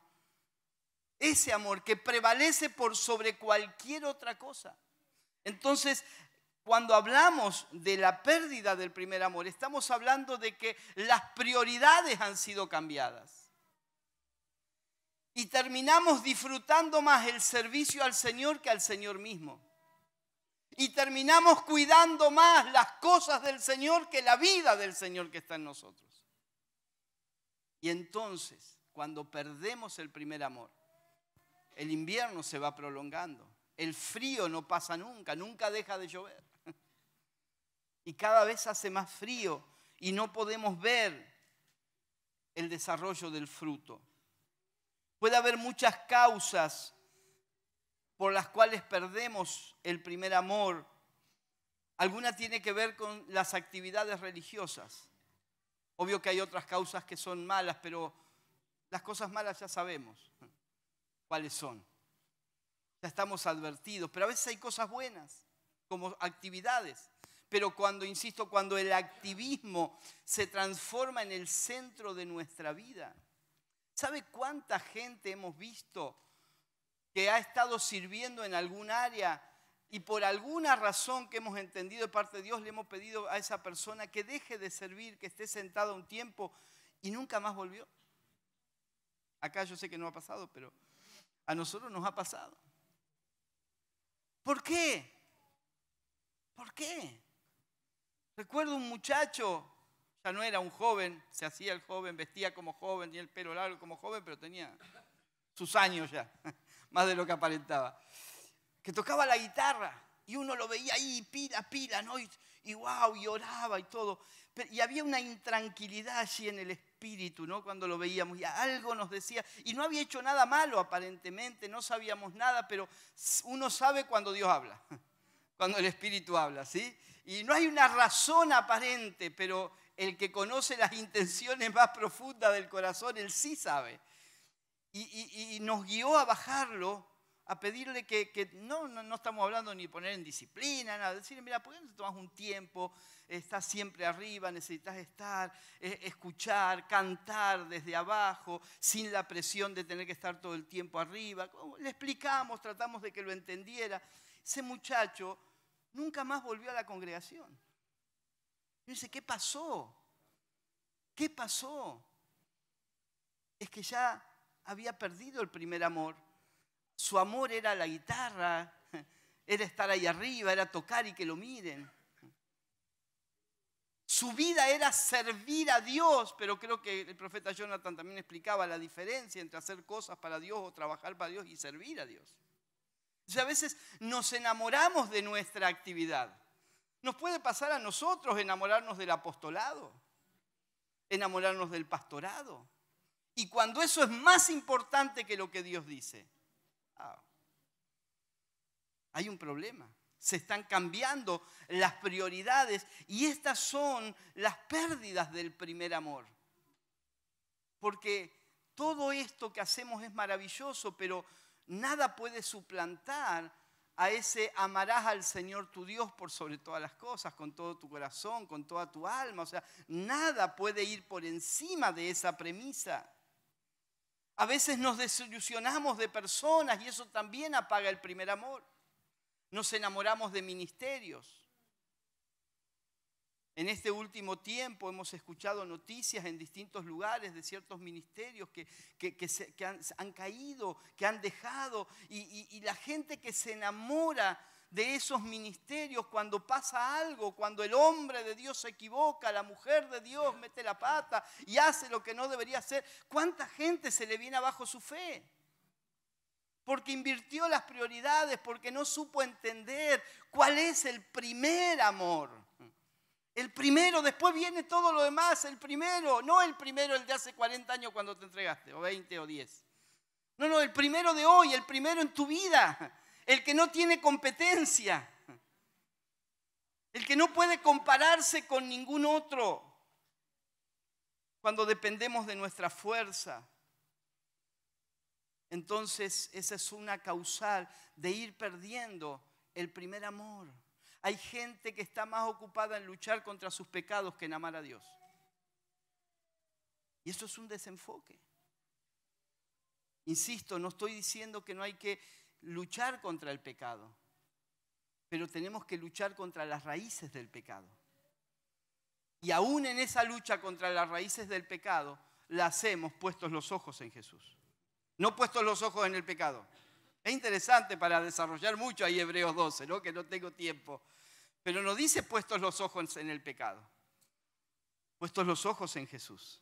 ese amor que prevalece por sobre cualquier otra cosa. Entonces, cuando hablamos de la pérdida del primer amor, estamos hablando de que las prioridades han sido cambiadas. Y terminamos disfrutando más el servicio al Señor que al Señor mismo. Y terminamos cuidando más las cosas del Señor que la vida del Señor que está en nosotros. Y entonces, cuando perdemos el primer amor, el invierno se va prolongando, el frío no pasa nunca, nunca deja de llover. [LAUGHS] Y cada vez hace más frío y no podemos ver el desarrollo del fruto. Puede haber muchas causas por las cuales perdemos el primer amor. Alguna tiene que ver con las actividades religiosas. Obvio que hay otras causas que son malas, pero las cosas malas ya sabemos cuáles son. Ya estamos advertidos, pero a veces hay cosas buenas, como actividades. Pero cuando, insisto, cuando el activismo se transforma en el centro de nuestra vida, ¿sabe cuánta gente hemos visto que ha estado sirviendo en algún área y por alguna razón que hemos entendido de parte de Dios le hemos pedido a esa persona que deje de servir, que esté sentada un tiempo y nunca más volvió. Acá yo sé que no ha pasado, pero a nosotros nos ha pasado. ¿Por qué? ¿Por qué? Recuerdo un muchacho, ya no era un joven, se hacía el joven, vestía como joven, tenía el pelo largo como joven, pero tenía sus años ya, [LAUGHS] más de lo que aparentaba que tocaba la guitarra y uno lo veía ahí pira pira ¿no? Y, wow, y oraba y todo. y había una intranquilidad allí en el espíritu, ¿no? Cuando lo veíamos, y algo nos decía, y no había hecho nada malo aparentemente, no sabíamos nada, pero uno sabe cuando Dios habla, [LAUGHS] cuando el espíritu habla, ¿sí? Y no hay una razón aparente, pero el que conoce las intenciones más profundas del corazón, él sí sabe. y nos guió a bajarlo a pedirle que, no, no, estamos hablando ni poner en disciplina, nada, decirle, mira, ¿por qué no te tomas un tiempo? Estás siempre arriba, necesitas estar, e, escuchar, cantar desde abajo, sin la presión de tener que estar todo el tiempo arriba. Le explicamos, tratamos de que lo entendiera. Ese muchacho nunca más volvió a la congregación. dice, ¿qué pasó? ¿Qué pasó? Es que ya había perdido el primer amor su amor era la guitarra, [LAUGHS] era estar ahí arriba, era tocar y que lo miren. Su vida era servir a Dios, pero creo que el profeta Jonathan también explicaba la diferencia entre hacer cosas para Dios o trabajar para Dios y servir a Dios. O a veces nos enamoramos de nuestra actividad. Nos puede pasar a nosotros enamorarnos del apostolado, enamorarnos del pastorado. Y cuando eso es más importante que lo que Dios dice, hay un problema. Se están cambiando las prioridades y estas son las pérdidas del primer amor. Porque todo esto que hacemos es maravilloso, pero nada puede suplantar a ese amarás al Señor tu Dios por sobre todas las cosas, con todo tu corazón, con toda tu alma. O sea, nada puede ir por encima de esa premisa. A veces nos desilusionamos de personas y eso también apaga el primer amor. Nos enamoramos de ministerios. En este último tiempo hemos escuchado noticias en distintos lugares de ciertos ministerios que, han, caído, que han dejado, y, y la gente que se enamora de esos ministerios cuando pasa algo, cuando el hombre de Dios se equivoca, la mujer de Dios mete la pata y hace lo que no debería hacer. ¿Cuánta gente se le viene abajo su fe? Porque invirtió las prioridades, porque no supo entender cuál es el primer amor. El primero, después viene todo lo demás, el primero, no el primero el de hace 40 años cuando te entregaste, o 20 o 10. No, no, el primero de hoy, el primero en tu vida el que no tiene competencia, el que no puede compararse con ningún otro cuando dependemos de nuestra fuerza. Entonces esa es una causal de ir perdiendo el primer amor. Hay gente que está más ocupada en luchar contra sus pecados que en amar a Dios. Y eso es un desenfoque. Insisto, no estoy diciendo que no hay que luchar contra el pecado, pero tenemos que luchar contra las raíces del pecado. Y aún en esa lucha contra las raíces del pecado, la hacemos puestos los ojos en Jesús, no puestos los ojos en el pecado. Es interesante para desarrollar mucho ahí Hebreos 12, ¿no? que no tengo tiempo, pero no dice puestos los ojos en el pecado, puestos los ojos en Jesús.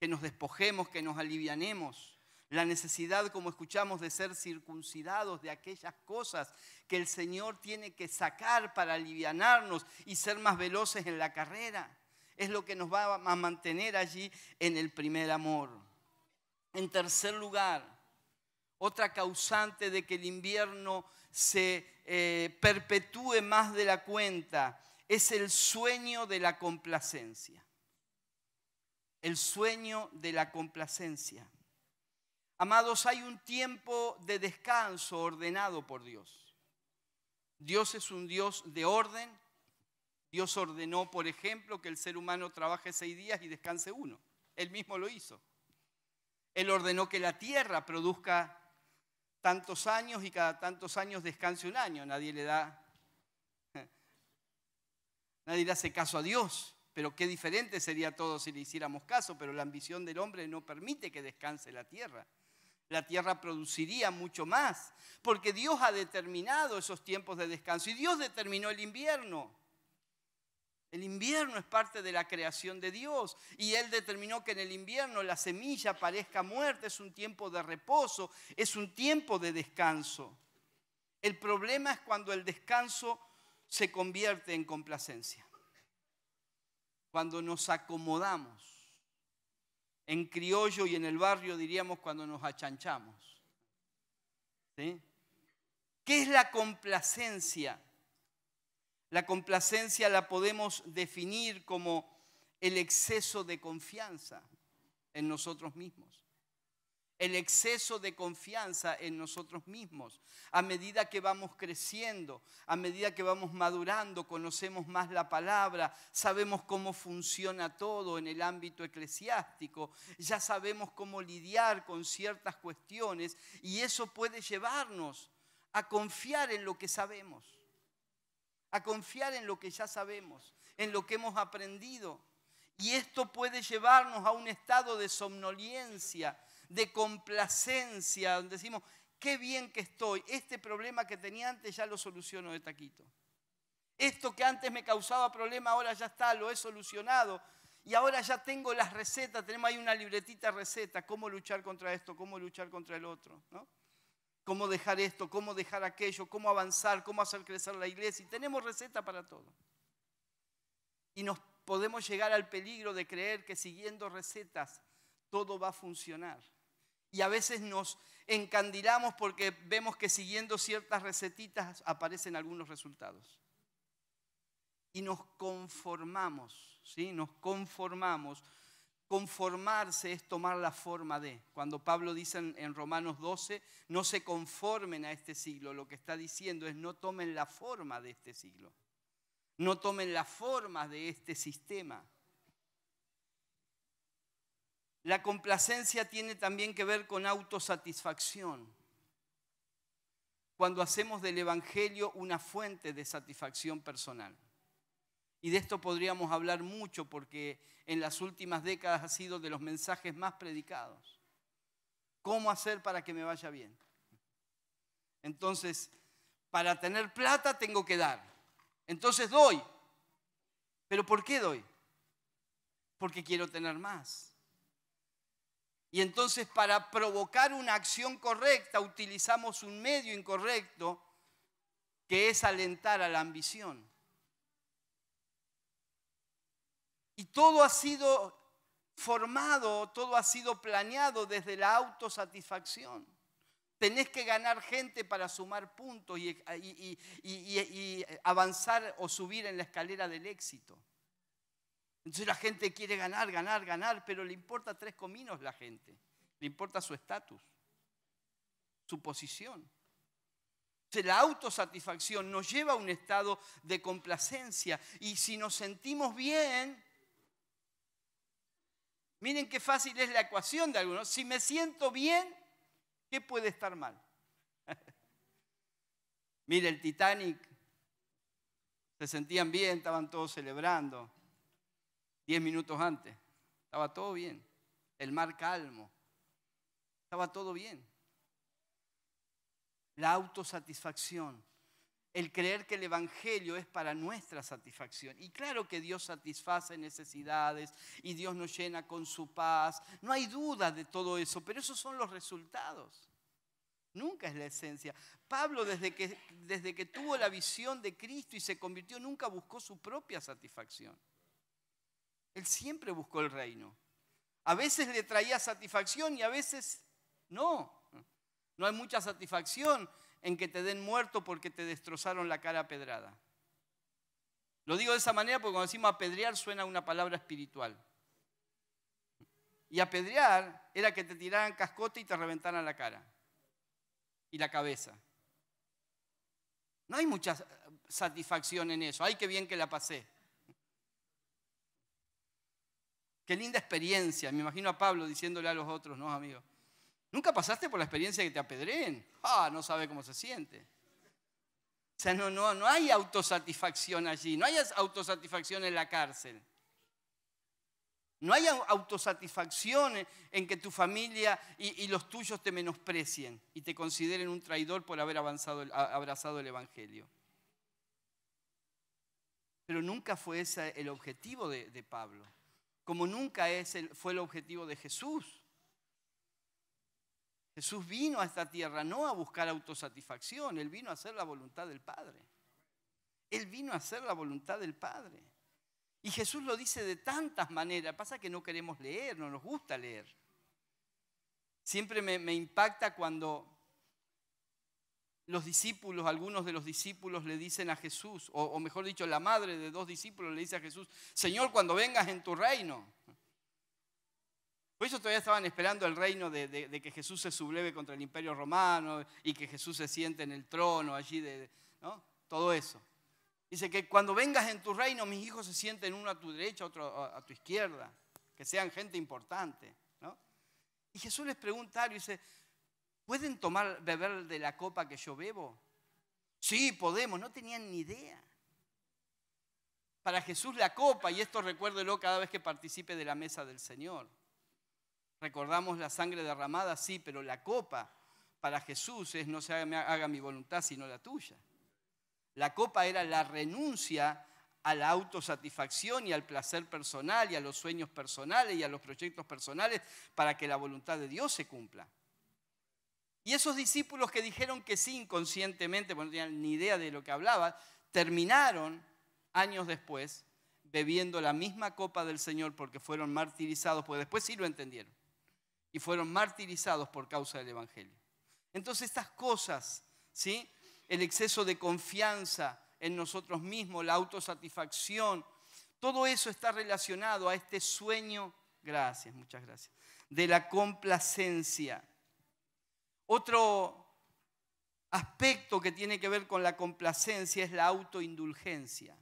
Que nos despojemos, que nos alivianemos, la necesidad, como escuchamos, de ser circuncidados de aquellas cosas que el Señor tiene que sacar para alivianarnos y ser más veloces en la carrera. Es lo que nos va a mantener allí en el primer amor. En tercer lugar, otra causante de que el invierno se eh, perpetúe más de la cuenta es el sueño de la complacencia. El sueño de la complacencia. Amados, hay un tiempo de descanso ordenado por Dios. Dios es un Dios de orden. Dios ordenó, por ejemplo, que el ser humano trabaje seis días y descanse uno. Él mismo lo hizo. Él ordenó que la tierra produzca tantos años y cada tantos años descanse un año. Nadie le da, [LAUGHS] nadie le hace caso a Dios. Pero qué diferente sería todo si le hiciéramos caso, pero la ambición del hombre no permite que descanse la tierra la tierra produciría mucho más, porque Dios ha determinado esos tiempos de descanso y Dios determinó el invierno. El invierno es parte de la creación de Dios y Él determinó que en el invierno la semilla parezca muerta, es un tiempo de reposo, es un tiempo de descanso. El problema es cuando el descanso se convierte en complacencia, cuando nos acomodamos en criollo y en el barrio diríamos cuando nos achanchamos. ¿Qué es la complacencia? La complacencia la podemos definir como el exceso de confianza en nosotros mismos el exceso de confianza en nosotros mismos. A medida que vamos creciendo, a medida que vamos madurando, conocemos más la palabra, sabemos cómo funciona todo en el ámbito eclesiástico, ya sabemos cómo lidiar con ciertas cuestiones y eso puede llevarnos a confiar en lo que sabemos, a confiar en lo que ya sabemos, en lo que hemos aprendido. Y esto puede llevarnos a un estado de somnolencia, de complacencia, donde decimos, qué bien que estoy, este problema que tenía antes ya lo soluciono de taquito. Esto que antes me causaba problema, ahora ya está, lo he solucionado. Y ahora ya tengo las recetas, tenemos ahí una libretita receta, cómo luchar contra esto, cómo luchar contra el otro, Cómo dejar esto, cómo dejar aquello, cómo avanzar, cómo hacer crecer la iglesia. Y tenemos receta para todo. Y nos podemos llegar al peligro de creer que siguiendo recetas todo va a funcionar. Y a veces nos encandilamos porque vemos que siguiendo ciertas recetitas aparecen algunos resultados. Y nos conformamos, ¿sí? Nos conformamos. Conformarse es tomar la forma de. Cuando Pablo dice en, Romanos 12, no se conformen a este siglo, lo que está diciendo es no tomen la forma de este siglo. No tomen la forma de este sistema. La complacencia tiene también que ver con autosatisfacción. Cuando hacemos del Evangelio una fuente de satisfacción personal. Y de esto podríamos hablar mucho porque en las últimas décadas ha sido de los mensajes más predicados. ¿Cómo hacer para que me vaya bien? Entonces, para tener plata tengo que dar. Entonces doy. ¿Pero por qué doy? Porque quiero tener más. Y entonces para provocar una acción correcta utilizamos un medio incorrecto que es alentar a la ambición. Y todo ha sido formado, todo ha sido planeado desde la autosatisfacción. Tenés que ganar gente para sumar puntos y, y avanzar o subir en la escalera del éxito. Entonces la gente quiere ganar, ganar, ganar, pero le importa tres cominos la gente. Le importa su estatus, su posición. La autosatisfacción nos lleva a un estado de complacencia. Y si nos sentimos bien, miren qué fácil es la ecuación de algunos. Si me siento bien, ¿qué puede estar mal? [LAUGHS] Mire el Titanic. Se sentían bien, estaban todos celebrando. Diez minutos antes. Estaba todo bien. El mar calmo. Estaba todo bien. La autosatisfacción. El creer que el Evangelio es para nuestra satisfacción. Y claro que Dios satisface necesidades y Dios nos llena con su paz. No hay duda de todo eso, pero esos son los resultados. Nunca es la esencia. Pablo desde que, desde que tuvo la visión de Cristo y se convirtió, nunca buscó su propia satisfacción. Él siempre buscó el reino. A veces le traía satisfacción y a veces no. No hay mucha satisfacción en que te den muerto porque te destrozaron la cara apedrada. pedrada. Lo digo de esa manera porque cuando decimos apedrear suena una palabra espiritual. Y apedrear era que te tiraran cascote y te reventaran la cara y la cabeza. No hay mucha satisfacción en eso. Ay, qué bien que la pasé. Qué linda experiencia. Me imagino a Pablo diciéndole a los otros, no, amigos. Nunca pasaste por la experiencia de que te apedreen. Ah, no sabe cómo se siente. O sea, no, no, hay autosatisfacción allí, no hay autosatisfacción en la cárcel. No hay autosatisfacción en que tu familia y, los tuyos te menosprecien y te consideren un traidor por haber avanzado, abrazado el Evangelio. Pero nunca fue ese el objetivo de Pablo como nunca es el, fue el objetivo de Jesús. Jesús vino a esta tierra no a buscar autosatisfacción, Él vino a hacer la voluntad del Padre. Él vino a hacer la voluntad del Padre. Y Jesús lo dice de tantas maneras, pasa que no queremos leer, no nos gusta leer. Siempre me impacta cuando los discípulos, algunos de los discípulos le dicen a Jesús, o, mejor dicho, la madre de dos discípulos le dice a Jesús, Señor, cuando vengas en tu reino. Por eso todavía estaban esperando el reino de, que Jesús se subleve contra el imperio romano y que Jesús se siente en el trono allí, de, ¿no? Todo eso. Dice que cuando vengas en tu reino, mis hijos se sienten uno a tu derecha, otro a tu izquierda, que sean gente importante. ¿no? Y Jesús les pregunta algo y dice, ¿Pueden tomar, beber de la copa que yo bebo? Sí, podemos, no tenían ni idea. Para Jesús la copa, y esto recuérdelo cada vez que participe de la mesa del Señor. Recordamos la sangre derramada, sí, pero la copa para Jesús es no se haga, haga mi voluntad sino la tuya. La copa era la renuncia a la autosatisfacción y al placer personal y a los sueños personales y a los proyectos personales para que la voluntad de Dios se cumpla. Y esos discípulos que dijeron que sí inconscientemente, porque no tenían ni idea de lo que hablaba, terminaron años después bebiendo la misma copa del Señor porque fueron martirizados, porque después sí lo entendieron, y fueron martirizados por causa del Evangelio. Entonces estas cosas, ¿sí? el exceso de confianza en nosotros mismos, la autosatisfacción, todo eso está relacionado a este sueño, gracias, muchas gracias, de la complacencia otro aspecto que tiene que ver con la complacencia es la autoindulgencia.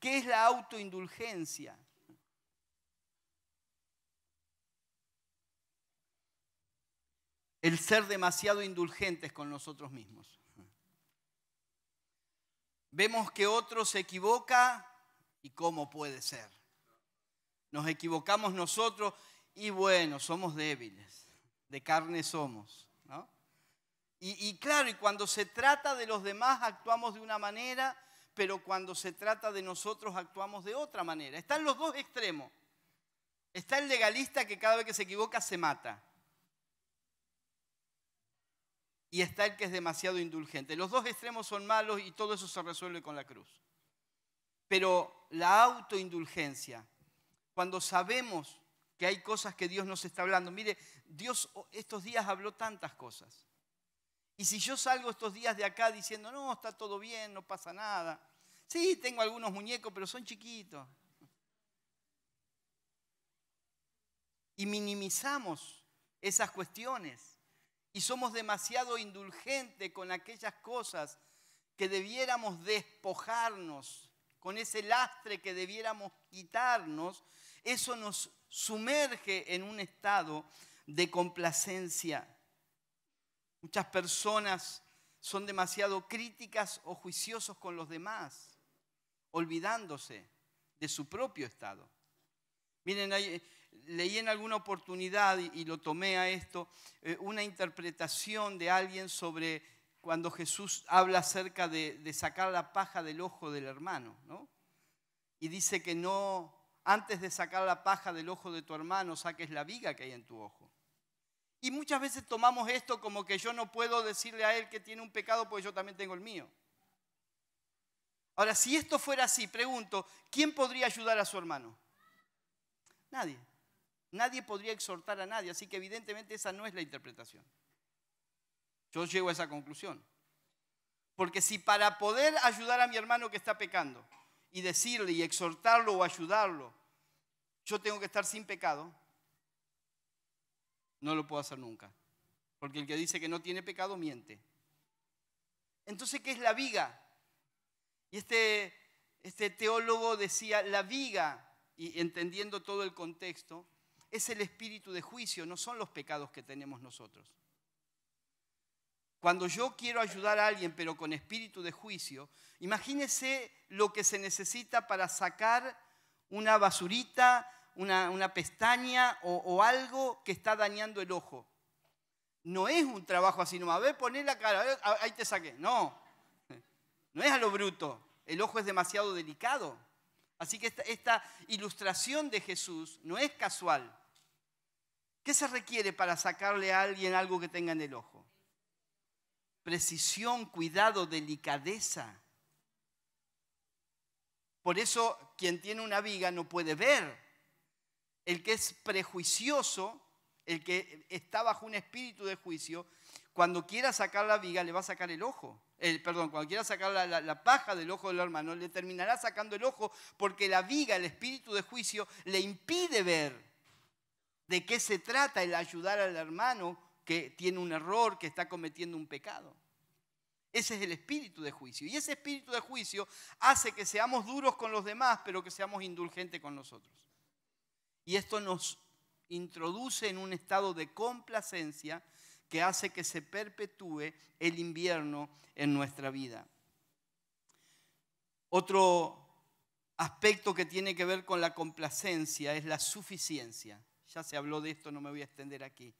¿Qué es la autoindulgencia? El ser demasiado indulgentes con nosotros mismos. Vemos que otro se equivoca y cómo puede ser. Nos equivocamos nosotros y bueno, somos débiles, de carne somos. Y, claro, y cuando se trata de los demás actuamos de una manera, pero cuando se trata de nosotros actuamos de otra manera. Están los dos extremos. Está el legalista que cada vez que se equivoca se mata. Y está el que es demasiado indulgente. Los dos extremos son malos y todo eso se resuelve con la cruz. Pero la autoindulgencia, cuando sabemos que hay cosas que Dios nos está hablando, mire, Dios estos días habló tantas cosas. Y si yo salgo estos días de acá diciendo, no, está todo bien, no pasa nada. Sí, tengo algunos muñecos, pero son chiquitos. Y minimizamos esas cuestiones. Y somos demasiado indulgentes con aquellas cosas que debiéramos despojarnos, con ese lastre que debiéramos quitarnos. Eso nos sumerge en un estado de complacencia Muchas personas son demasiado críticas o juiciosos con los demás, olvidándose de su propio estado. Miren, leí en alguna oportunidad, y lo tomé a esto, eh, una interpretación de alguien sobre cuando Jesús habla acerca de, sacar la paja del ojo del hermano, ¿no? Y dice que no, antes de sacar la paja del ojo de tu hermano, saques la viga que hay en tu ojo. Y muchas veces tomamos esto como que yo no puedo decirle a él que tiene un pecado porque yo también tengo el mío. Ahora, si esto fuera así, pregunto, ¿quién podría ayudar a su hermano? Nadie. Nadie podría exhortar a nadie, así que evidentemente esa no es la interpretación. Yo llego a esa conclusión. Porque si para poder ayudar a mi hermano que está pecando y decirle y exhortarlo o ayudarlo, yo tengo que estar sin pecado, no lo puedo hacer nunca. Porque el que dice que no tiene pecado miente. Entonces, ¿qué es la viga? Y este, este teólogo decía, la viga, y entendiendo todo el contexto, es el espíritu de juicio, no son los pecados que tenemos nosotros. Cuando yo quiero ayudar a alguien, pero con espíritu de juicio, imagínese lo que se necesita para sacar una basurita, una, pestaña o, algo que está dañando el ojo. No es un trabajo así nomás. A ver, poné la cara, ahí te saqué. No, no es a lo bruto. El ojo es demasiado delicado. Así que esta, esta ilustración de Jesús no es casual. ¿Qué se requiere para sacarle a alguien algo que tenga en el ojo? Precisión, cuidado, delicadeza. Por eso quien tiene una viga no puede ver el que es prejuicioso, el que está bajo un espíritu de juicio, cuando quiera sacar la viga le va a sacar el ojo. El, perdón, cuando quiera sacar la, la, paja del ojo del hermano, le terminará sacando el ojo porque la viga, el espíritu de juicio, le impide ver de qué se trata el ayudar al hermano que tiene un error, que está cometiendo un pecado. Ese es el espíritu de juicio. Y ese espíritu de juicio hace que seamos duros con los demás, pero que seamos indulgentes con nosotros. Y esto nos introduce en un estado de complacencia que hace que se perpetúe el invierno en nuestra vida. Otro aspecto que tiene que ver con la complacencia es la suficiencia. Ya se habló de esto, no me voy a extender aquí.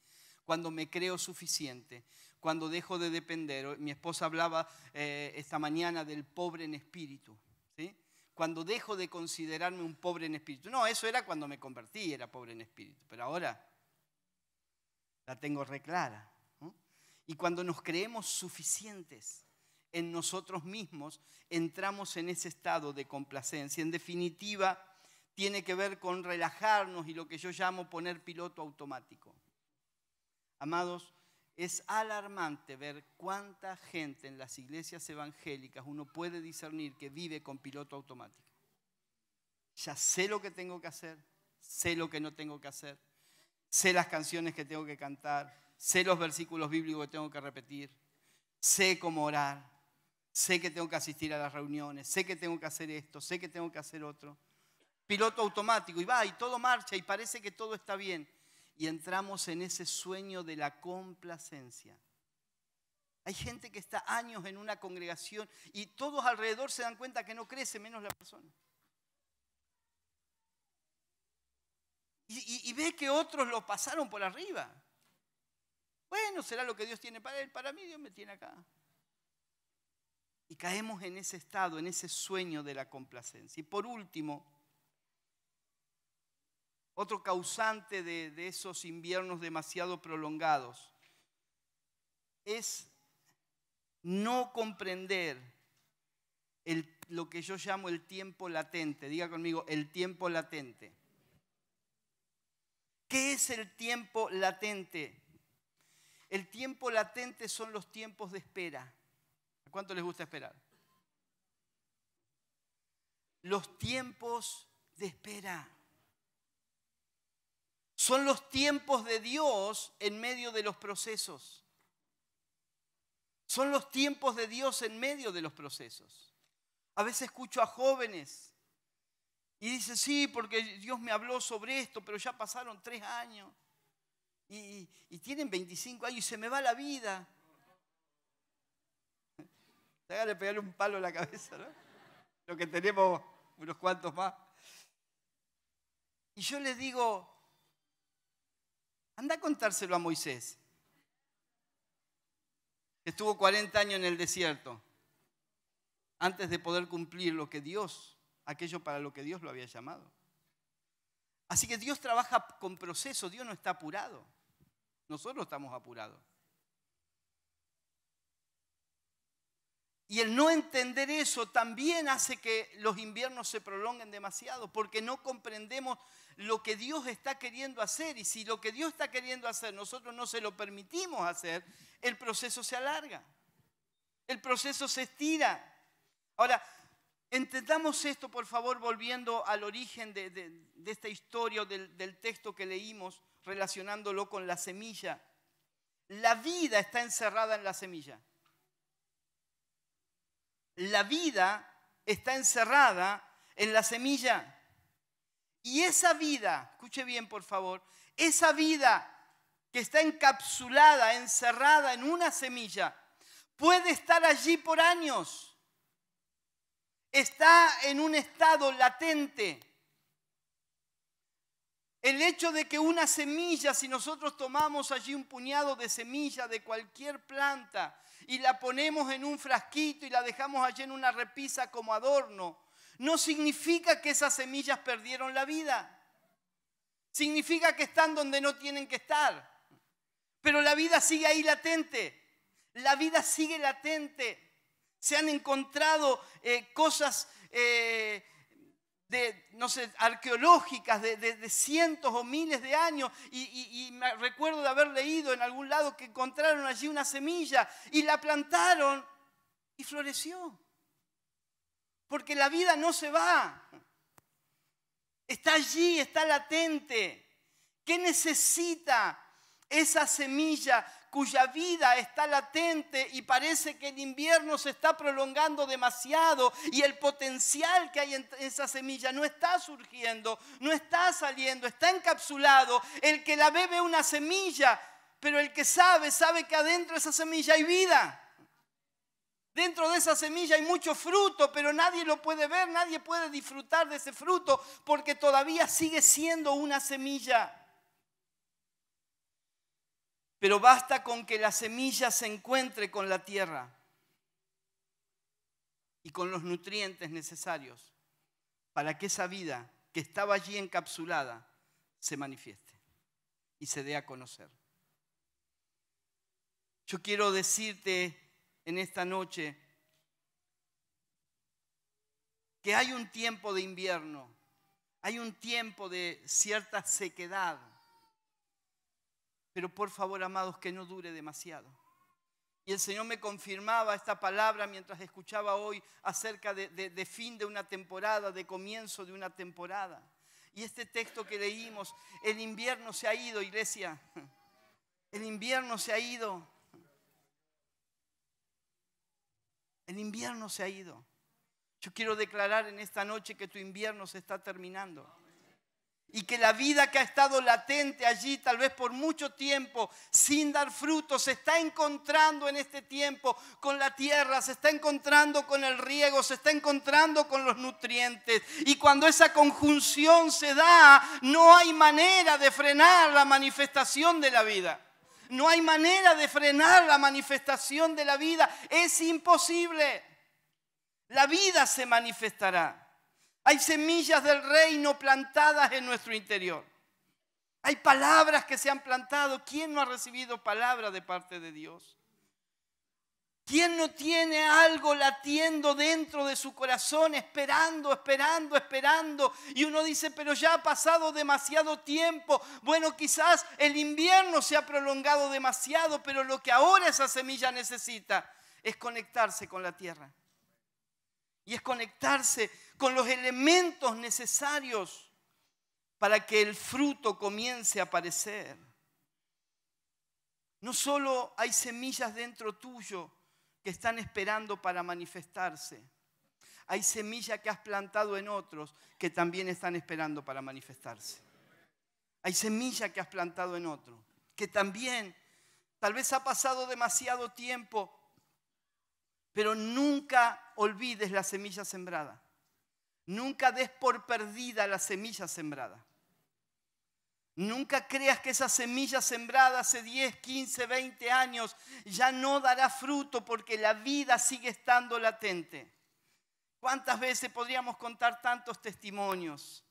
Cuando me creo suficiente, cuando dejo de depender. Mi esposa hablaba eh, esta mañana del pobre en espíritu. ¿sí? cuando dejo de considerarme un pobre en espíritu. No, eso era cuando me convertí, era pobre en espíritu, pero ahora la tengo reclara. Y cuando nos creemos suficientes en nosotros mismos, entramos en ese estado de complacencia. En definitiva, tiene que ver con relajarnos y lo que yo llamo poner piloto automático. Amados, es alarmante ver cuánta gente en las iglesias evangélicas uno puede discernir que vive con piloto automático. Ya sé lo que tengo que hacer, sé lo que no tengo que hacer, sé las canciones que tengo que cantar, sé los versículos bíblicos que tengo que repetir, sé cómo orar, sé que tengo que asistir a las reuniones, sé que tengo que hacer esto, sé que tengo que hacer otro. Piloto automático y va y todo marcha y parece que todo está bien y entramos en ese sueño de la complacencia. Hay gente que está años en una congregación y todos alrededor se dan cuenta que no crece menos la persona. Y, ve que otros lo pasaron por arriba. Bueno, será lo que Dios tiene para él, para mí Dios me tiene acá. Y caemos en ese estado, en ese sueño de la complacencia. Y por último, otro causante de, esos inviernos demasiado prolongados, es no comprender lo que yo llamo el tiempo latente. Diga conmigo, el tiempo latente. ¿Qué es el tiempo latente? El tiempo latente son los tiempos de espera. ¿A cuánto les gusta esperar? Los tiempos de espera. Son los tiempos de Dios en medio de los procesos. Son los tiempos de Dios en medio de los procesos. A veces escucho a jóvenes y dicen, sí, porque Dios me habló sobre esto, pero ya pasaron tres años. Y, tienen 25 años y se me va la vida. Déjale [LAUGHS] pegarle un palo a la cabeza, ¿no? Lo que tenemos unos cuantos más. Y yo les digo, Anda a contárselo a Moisés. Estuvo 40 años en el desierto antes de poder cumplir lo que Dios, aquello para lo que Dios lo había llamado. Así que Dios trabaja con proceso, Dios no está apurado. Nosotros estamos apurados. Y el no entender eso también hace que los inviernos se prolonguen demasiado, porque no comprendemos lo que Dios está queriendo hacer. Y si lo que Dios está queriendo hacer nosotros no se lo permitimos hacer, el proceso se alarga, el proceso se estira. Ahora, entendamos esto, por favor, volviendo al origen de, esta historia, del, del texto que leímos, relacionándolo con la semilla. La vida está encerrada en la semilla. La vida está encerrada en la semilla. Y esa vida, escuche bien por favor, esa vida que está encapsulada, encerrada en una semilla, puede estar allí por años. Está en un estado latente. El hecho de que una semilla, si nosotros tomamos allí un puñado de semilla de cualquier planta y la ponemos en un frasquito y la dejamos allí en una repisa como adorno, no significa que esas semillas perdieron la vida. Significa que están donde no tienen que estar. Pero la vida sigue ahí latente. La vida sigue latente. Se han encontrado eh, cosas eh, de, no sé, arqueológicas de, cientos o miles de años y, me recuerdo de haber leído en algún lado que encontraron allí una semilla y la plantaron y floreció. Porque la vida no se va. Está allí, está latente. ¿Qué necesita esa semilla cuya vida está latente y parece que el invierno se está prolongando demasiado y el potencial que hay en esa semilla no está surgiendo, no está saliendo, está encapsulado. El que la bebe una semilla, pero el que sabe, sabe que adentro de esa semilla hay vida. Dentro de esa semilla hay mucho fruto, pero nadie lo puede ver, nadie puede disfrutar de ese fruto porque todavía sigue siendo una semilla pero basta con que la semilla se encuentre con la tierra y con los nutrientes necesarios para que esa vida que estaba allí encapsulada se manifieste y se dé a conocer. Yo quiero decirte en esta noche que hay un tiempo de invierno, hay un tiempo de cierta sequedad pero por favor, amados, que no dure demasiado. Y el Señor me confirmaba esta palabra mientras escuchaba hoy acerca de, fin de una temporada, de comienzo de una temporada. Y este texto que leímos, el invierno se ha ido, iglesia. El invierno se ha ido. El invierno se ha ido. Yo quiero declarar en esta noche que tu invierno se está terminando y que la vida que ha estado latente allí tal vez por mucho tiempo sin dar fruto se está encontrando en este tiempo con la tierra, se está encontrando con el riego, se está encontrando con los nutrientes y cuando esa conjunción se da no hay manera de frenar la manifestación de la vida. No hay manera de frenar la manifestación de la vida, es imposible. La vida se manifestará. Hay semillas del reino plantadas en nuestro interior. Hay palabras que se han plantado. ¿Quién no ha recibido palabra de parte de Dios? ¿Quién no tiene algo latiendo dentro de su corazón, esperando, esperando, esperando? Y uno dice, pero ya ha pasado demasiado tiempo. Bueno, quizás el invierno se ha prolongado demasiado, pero lo que ahora esa semilla necesita es conectarse con la tierra. Y es conectarse con los elementos necesarios para que el fruto comience a aparecer. No solo hay semillas dentro tuyo que están esperando para manifestarse, hay semillas que has plantado en otros que también están esperando para manifestarse. Hay semillas que has plantado en otro que también tal vez ha pasado demasiado tiempo pero nunca olvides la semilla sembrada. Nunca des por perdida la semilla sembrada. Nunca creas que esa semilla sembrada hace 10, 15, 20 años ya no dará fruto porque la vida sigue estando latente. ¿Cuántas veces podríamos contar tantos testimonios?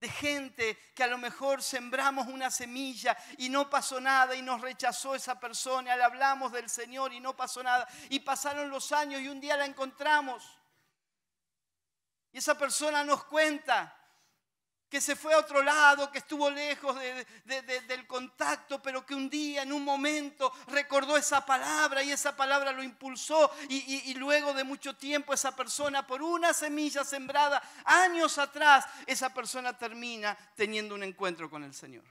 de gente que a lo mejor sembramos una semilla y no pasó nada y nos rechazó esa persona, le hablamos del Señor y no pasó nada y pasaron los años y un día la encontramos. Y esa persona nos cuenta que se fue a otro lado, que estuvo lejos del contacto, pero que un día, en un momento, recordó esa palabra y esa palabra lo impulsó y, luego de mucho tiempo esa persona, por una semilla sembrada años atrás, esa persona termina teniendo un encuentro con el Señor.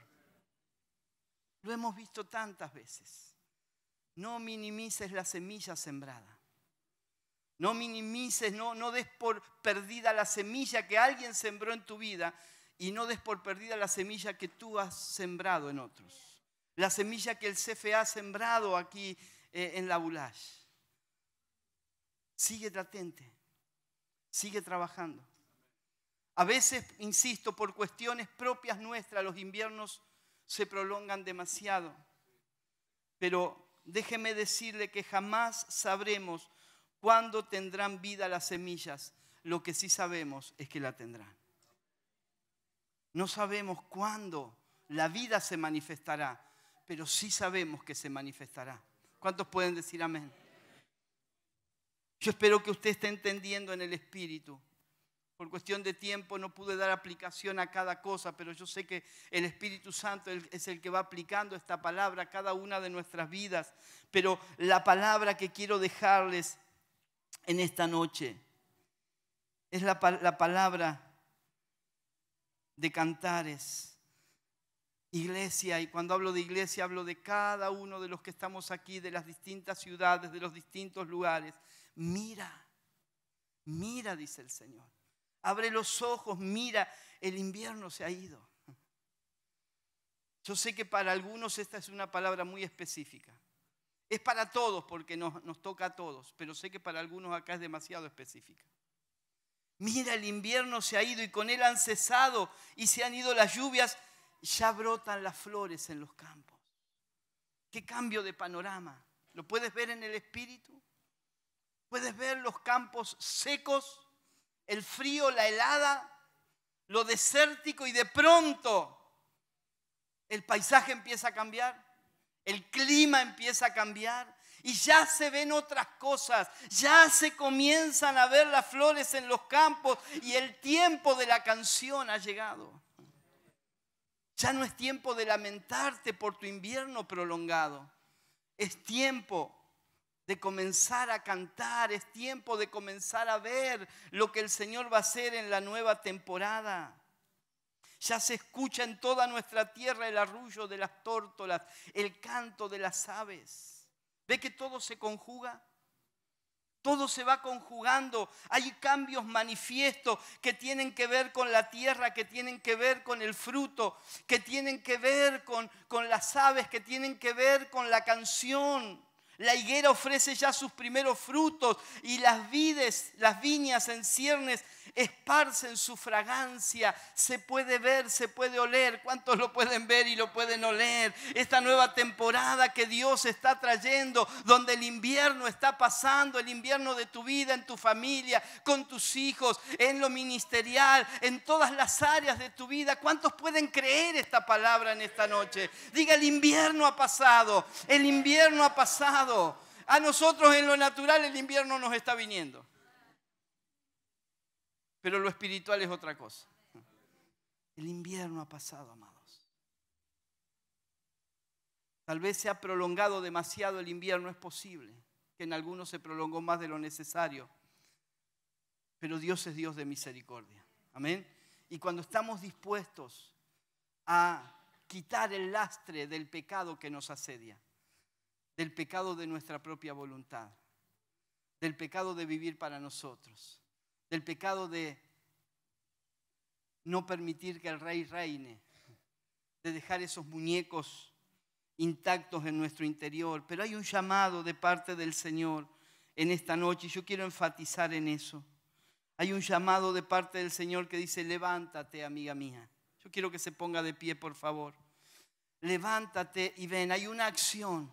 Lo hemos visto tantas veces. No minimices la semilla sembrada. No minimices, no, no des por perdida la semilla que alguien sembró en tu vida y no des por perdida la semilla que tú has sembrado en otros. La semilla que el CFA ha sembrado aquí eh, en la Bulash. Sigue latente, sigue trabajando. A veces, insisto, por cuestiones propias nuestras, los inviernos se prolongan demasiado. Pero déjeme decirle que jamás sabremos cuándo tendrán vida las semillas. Lo que sí sabemos es que la tendrán. No sabemos cuándo la vida se manifestará, pero sí sabemos que se manifestará. ¿Cuántos pueden decir amén? Yo espero que usted esté entendiendo en el Espíritu. Por cuestión de tiempo no pude dar aplicación a cada cosa, pero yo sé que el Espíritu Santo es el que va aplicando esta palabra a cada una de nuestras vidas. Pero la palabra que quiero dejarles en esta noche es la, la palabra de cantares. Iglesia, y cuando hablo de iglesia hablo de cada uno de los que estamos aquí, de las distintas ciudades, de los distintos lugares. Mira, mira, dice el Señor. Abre los ojos, mira, el invierno se ha ido. Yo sé que para algunos esta es una palabra muy específica. Es para todos porque nos, nos toca a todos, pero sé que para algunos acá es demasiado específica. Mira, el invierno se ha ido y con él han cesado y se han ido las lluvias, ya brotan las flores en los campos. Qué cambio de panorama. ¿Lo puedes ver en el espíritu? ¿Puedes ver los campos secos, el frío, la helada, lo desértico y de pronto el paisaje empieza a cambiar, el clima empieza a cambiar, y ya se ven otras cosas, ya se comienzan a ver las flores en los campos y el tiempo de la canción ha llegado. Ya no es tiempo de lamentarte por tu invierno prolongado, es tiempo de comenzar a cantar, es tiempo de comenzar a ver lo que el Señor va a hacer en la nueva temporada. Ya se escucha en toda nuestra tierra el arrullo de las tórtolas, el canto de las aves. ¿Ve que todo se conjuga? Todo se va conjugando. Hay cambios manifiestos que tienen que ver con la tierra, que tienen que ver con el fruto, que tienen que ver con, con las aves, que tienen que ver con la canción. La higuera ofrece ya sus primeros frutos y las vides, las viñas en ciernes en su fragancia, se puede ver, se puede oler, cuántos lo pueden ver y lo pueden oler. Esta nueva temporada que Dios está trayendo, donde el invierno está pasando, el invierno de tu vida, en tu familia, con tus hijos, en lo ministerial, en todas las áreas de tu vida. ¿Cuántos pueden creer esta palabra en esta noche? Diga, el invierno ha pasado, el invierno ha pasado. A nosotros en lo natural el invierno nos está viniendo. Pero lo espiritual es otra cosa. El invierno ha pasado, amados. Tal vez se ha prolongado demasiado el invierno, es posible que en algunos se prolongó más de lo necesario. Pero Dios es Dios de misericordia. Amén. Y cuando estamos dispuestos a quitar el lastre del pecado que nos asedia, del pecado de nuestra propia voluntad, del pecado de vivir para nosotros, del pecado de no permitir que el rey reine, de dejar esos muñecos intactos en nuestro interior. Pero hay un llamado de parte del Señor en esta noche y yo quiero enfatizar en eso. Hay un llamado de parte del Señor que dice, levántate, amiga mía. Yo quiero que se ponga de pie, por favor. Levántate y ven, hay una acción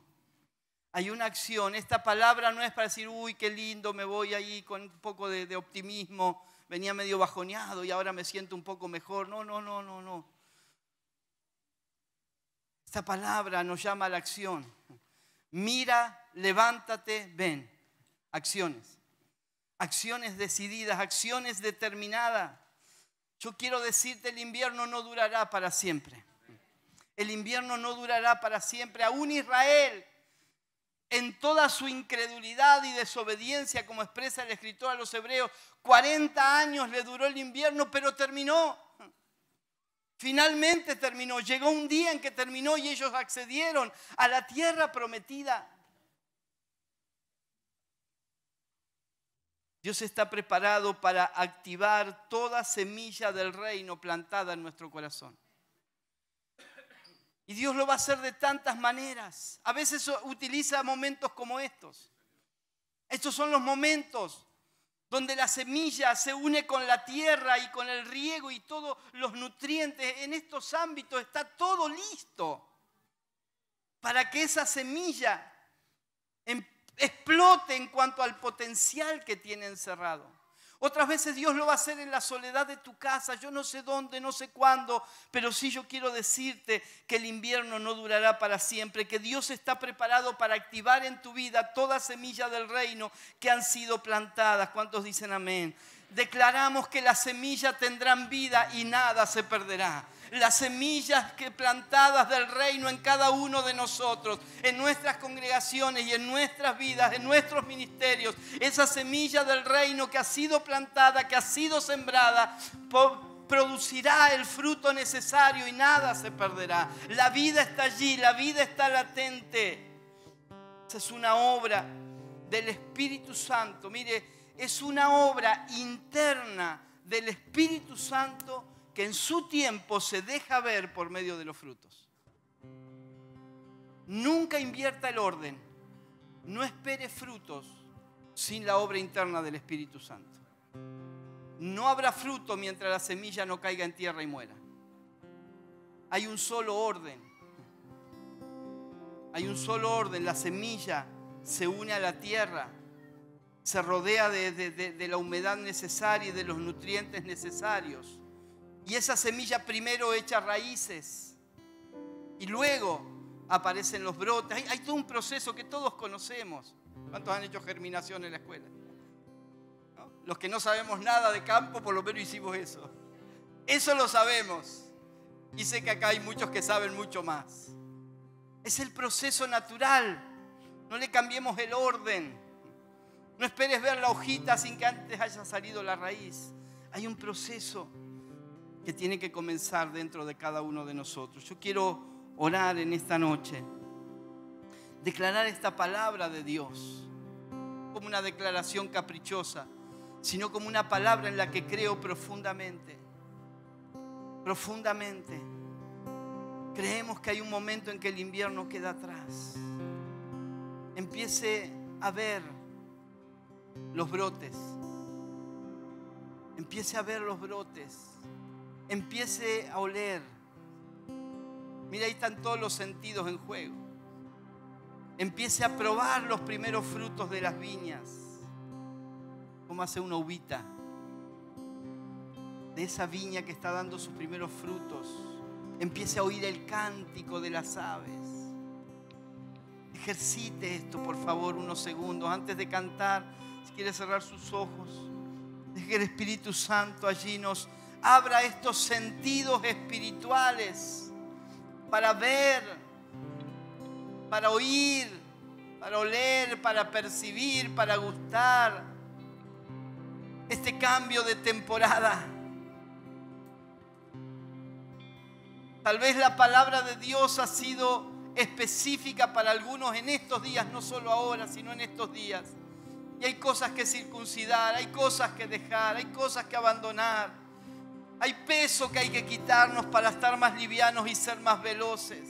hay una acción. Esta palabra no es para decir, uy, qué lindo, me voy ahí con un poco de, optimismo. Venía medio bajoneado y ahora me siento un poco mejor. No, no, no, no, no. Esta palabra nos llama a la acción. Mira, levántate, ven. Acciones. Acciones decididas, acciones determinadas. Yo quiero decirte, el invierno no durará para siempre. El invierno no durará para siempre. Aún Israel en toda su incredulidad y desobediencia, como expresa el escritor a los hebreos, 40 años le duró el invierno, pero terminó. Finalmente terminó. Llegó un día en que terminó y ellos accedieron a la tierra prometida. Dios está preparado para activar toda semilla del reino plantada en nuestro corazón. Y Dios lo va a hacer de tantas maneras. A veces utiliza momentos como estos. Estos son los momentos donde la semilla se une con la tierra y con el riego y todos los nutrientes. En estos ámbitos está todo listo para que esa semilla em- explote en cuanto al potencial que tiene encerrado. Otras veces Dios lo va a hacer en la soledad de tu casa, yo no sé dónde, no sé cuándo, pero sí yo quiero decirte que el invierno no durará para siempre, que Dios está preparado para activar en tu vida toda semilla del reino que han sido plantadas. ¿Cuántos dicen amén? declaramos que las semillas tendrán vida y nada se perderá las semillas que plantadas del reino en cada uno de nosotros, en nuestras congregaciones y en nuestras vidas, en nuestros ministerios, esa semilla del reino que ha sido plantada, que ha sido sembrada, producirá el fruto necesario y nada se perderá. La vida está allí, la vida está latente. Esa es una obra del Espíritu Santo. Mire, es una obra interna del Espíritu Santo que en su tiempo se deja ver por medio de los frutos. Nunca invierta el orden, no espere frutos sin la obra interna del Espíritu Santo. No habrá fruto mientras la semilla no caiga en tierra y muera. Hay un solo orden. Hay un solo orden. La semilla se une a la tierra se rodea de, la humedad necesaria y de los nutrientes necesarios. Y esa semilla primero echa raíces y luego aparecen los brotes. Hay, todo un proceso que todos conocemos. ¿Cuántos han hecho germinación en la escuela? Los que no sabemos nada de campo, por lo menos hicimos eso. Eso lo sabemos. Y sé que acá hay muchos que saben mucho más. Es el proceso natural. No le cambiemos el orden. No esperes ver la hojita sin que antes haya salido la raíz. Hay un proceso que tiene que comenzar dentro de cada uno de nosotros. Yo quiero orar en esta noche, declarar esta palabra de Dios, como una declaración caprichosa, sino como una palabra en la que creo profundamente, profundamente. Creemos que hay un momento en que el invierno queda atrás. Empiece a ver los brotes. Empiece a ver los brotes. Empiece a oler. Mira, ahí están todos los sentidos en juego. Empiece a probar los primeros frutos de las viñas. Como hace una uvita. De esa viña que está dando sus primeros frutos. Empiece a oír el cántico de las aves. Ejercite esto, por favor, unos segundos antes de cantar si quiere cerrar sus ojos, deje que el Espíritu Santo allí nos abra estos sentidos espirituales para ver, para oír, para oler, para percibir, para gustar este cambio de temporada. Tal vez la palabra de Dios ha sido específica para algunos en estos días, no solo ahora, sino en estos días hay cosas que circuncidar, hay cosas que dejar, hay cosas que abandonar. Hay peso que hay que quitarnos para estar más livianos y ser más veloces.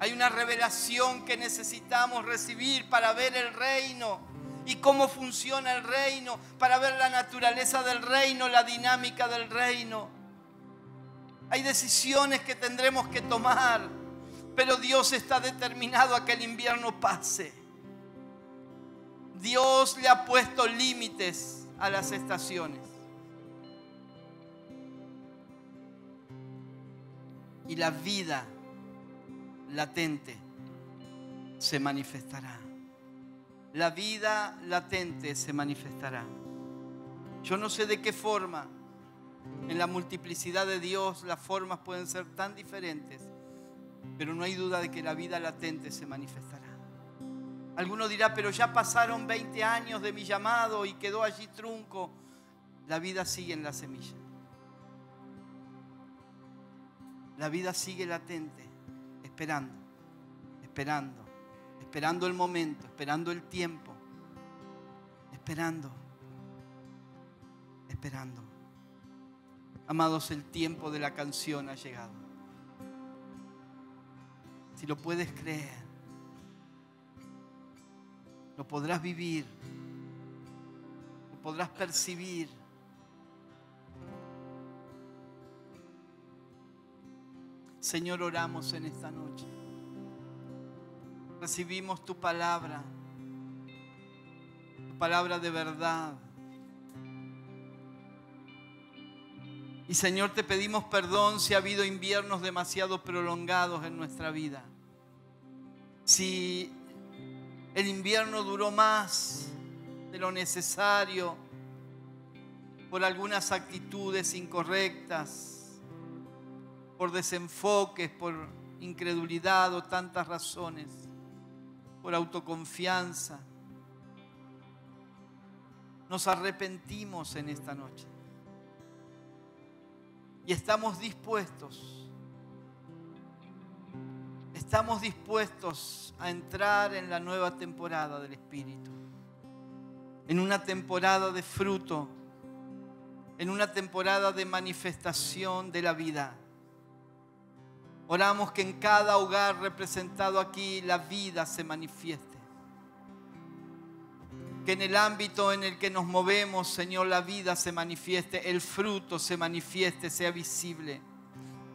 Hay una revelación que necesitamos recibir para ver el reino y cómo funciona el reino, para ver la naturaleza del reino, la dinámica del reino. Hay decisiones que tendremos que tomar, pero Dios está determinado a que el invierno pase. Dios le ha puesto límites a las estaciones. Y la vida latente se manifestará. La vida latente se manifestará. Yo no sé de qué forma. En la multiplicidad de Dios las formas pueden ser tan diferentes, pero no hay duda de que la vida latente se manifestará. Alguno dirá, pero ya pasaron 20 años de mi llamado y quedó allí trunco. La vida sigue en la semilla. La vida sigue latente, esperando, esperando, esperando el momento, esperando el tiempo, esperando, esperando. Amados, el tiempo de la canción ha llegado. Si lo puedes creer, lo podrás vivir, lo podrás percibir. Señor, oramos en esta noche. Recibimos tu palabra, palabra de verdad. Y Señor, te pedimos perdón si ha habido inviernos demasiado prolongados en nuestra vida. Si el invierno duró más de lo necesario por algunas actitudes incorrectas, por desenfoques, por incredulidad o tantas razones, por autoconfianza. Nos arrepentimos en esta noche y estamos dispuestos estamos dispuestos a entrar en la nueva temporada del Espíritu, en una temporada de fruto, en una temporada de manifestación de la vida. Oramos que en cada hogar representado aquí la vida se manifieste. Que en el ámbito en el que nos movemos, Señor, la vida se manifieste, el fruto se manifieste, sea visible.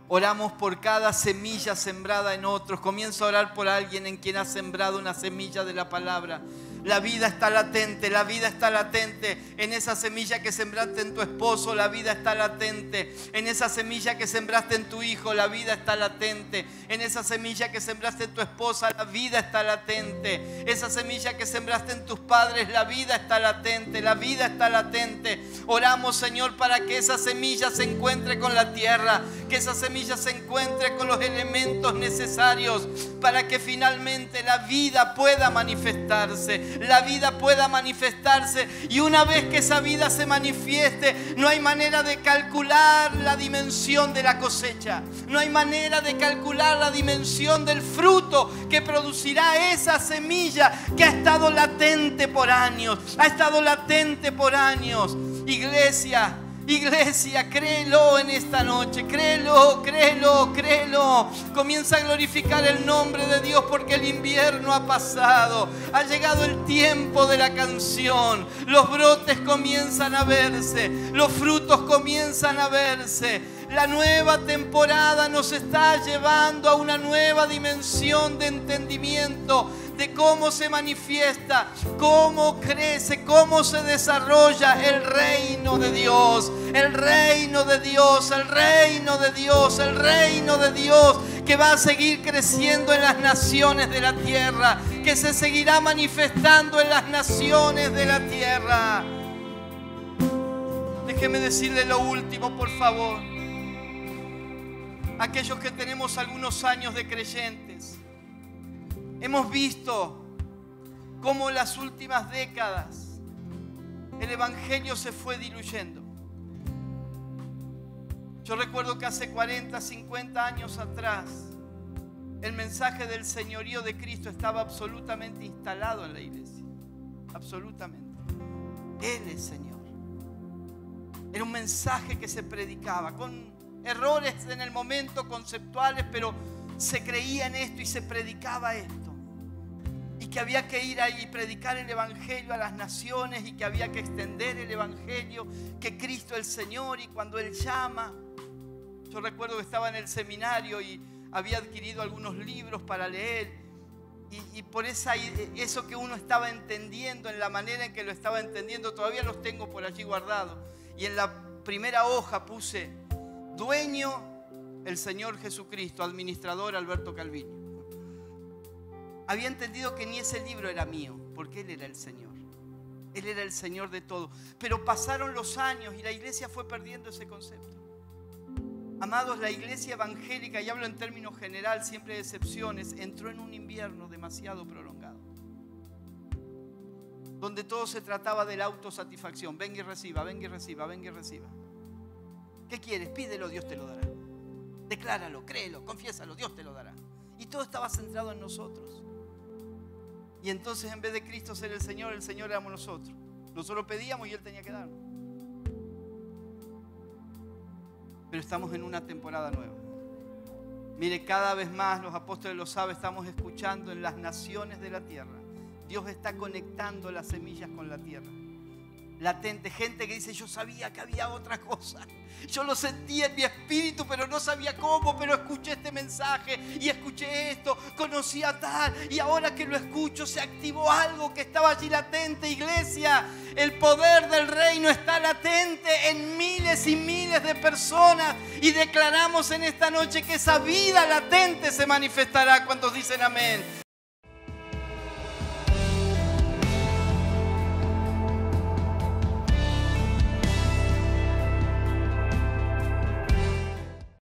Oramos por cada semilla sembrada en otros. Comienzo a orar por alguien en quien ha sembrado una semilla de la palabra. La vida está latente, la vida está latente. En esa semilla que sembraste en tu esposo, la vida está latente. En esa semilla que sembraste en tu hijo, la vida está latente. En esa semilla que sembraste en tu esposa, la vida está latente. Esa semilla que sembraste en tus padres, la vida está latente. La vida está latente. Oramos, Señor, para que esa semilla se encuentre con la tierra, que esa semilla se encuentre con los elementos necesarios para que finalmente la vida pueda manifestarse la vida pueda manifestarse. Y una vez que esa vida se manifieste, no hay manera de calcular la dimensión de la cosecha. No hay manera de calcular la dimensión del fruto que producirá esa semilla que ha estado latente por años. Ha estado latente por años. Iglesia. Iglesia, créelo en esta noche, créelo, créelo, créelo. Comienza a glorificar el nombre de Dios porque el invierno ha pasado. Ha llegado el tiempo de la canción. Los brotes comienzan a verse, los frutos comienzan a verse. La nueva temporada nos está llevando a una nueva dimensión de entendimiento de cómo se manifiesta, cómo crece, cómo se desarrolla el reino de Dios, el reino de Dios, el reino de Dios, el reino de Dios que va a seguir creciendo en las naciones de la tierra, que se seguirá manifestando en las naciones de la tierra. Déjeme decirle lo último, por favor. Aquellos que tenemos algunos años de creyente Hemos visto cómo las últimas décadas el Evangelio se fue diluyendo. Yo recuerdo que hace 40, 50 años atrás, el mensaje del señorío de Cristo estaba absolutamente instalado en la iglesia. Absolutamente. Él es Señor. Era un mensaje que se predicaba con errores en el momento conceptuales, pero se creía en esto y se predicaba esto y que había que ir ahí y predicar el Evangelio a las naciones y que había que extender el Evangelio, que Cristo el Señor y cuando Él llama. Yo recuerdo que estaba en el seminario y había adquirido algunos libros para leer y, por esa, eso que uno estaba entendiendo, en la manera en que lo estaba entendiendo, todavía los tengo por allí guardados. Y en la primera hoja puse, dueño el Señor Jesucristo, administrador Alberto Calviño había entendido que ni ese libro era mío, porque Él era el Señor. Él era el Señor de todo. Pero pasaron los años y la iglesia fue perdiendo ese concepto. Amados, la iglesia evangélica, y hablo en términos general, siempre de excepciones, entró en un invierno demasiado prolongado. Donde todo se trataba de la autosatisfacción. Venga y reciba, venga y reciba, venga y reciba. ¿Qué quieres? Pídelo, Dios te lo dará. Decláralo, créelo, confiésalo, Dios te lo dará. Y todo estaba centrado en nosotros. Y entonces en vez de Cristo ser el Señor, el Señor éramos nosotros. Nosotros pedíamos y Él tenía que dar. Pero estamos en una temporada nueva. Mire, cada vez más los apóstoles lo saben, estamos escuchando en las naciones de la tierra. Dios está conectando las semillas con la tierra latente, gente que dice, yo sabía que había otra cosa, yo lo sentía en mi espíritu, pero no sabía cómo, pero escuché este mensaje y escuché esto, conocí a tal, y ahora que lo escucho se activó algo que estaba allí latente, iglesia, el poder del reino está latente en miles y miles de personas, y declaramos en esta noche que esa vida latente se manifestará, cuando dicen amén.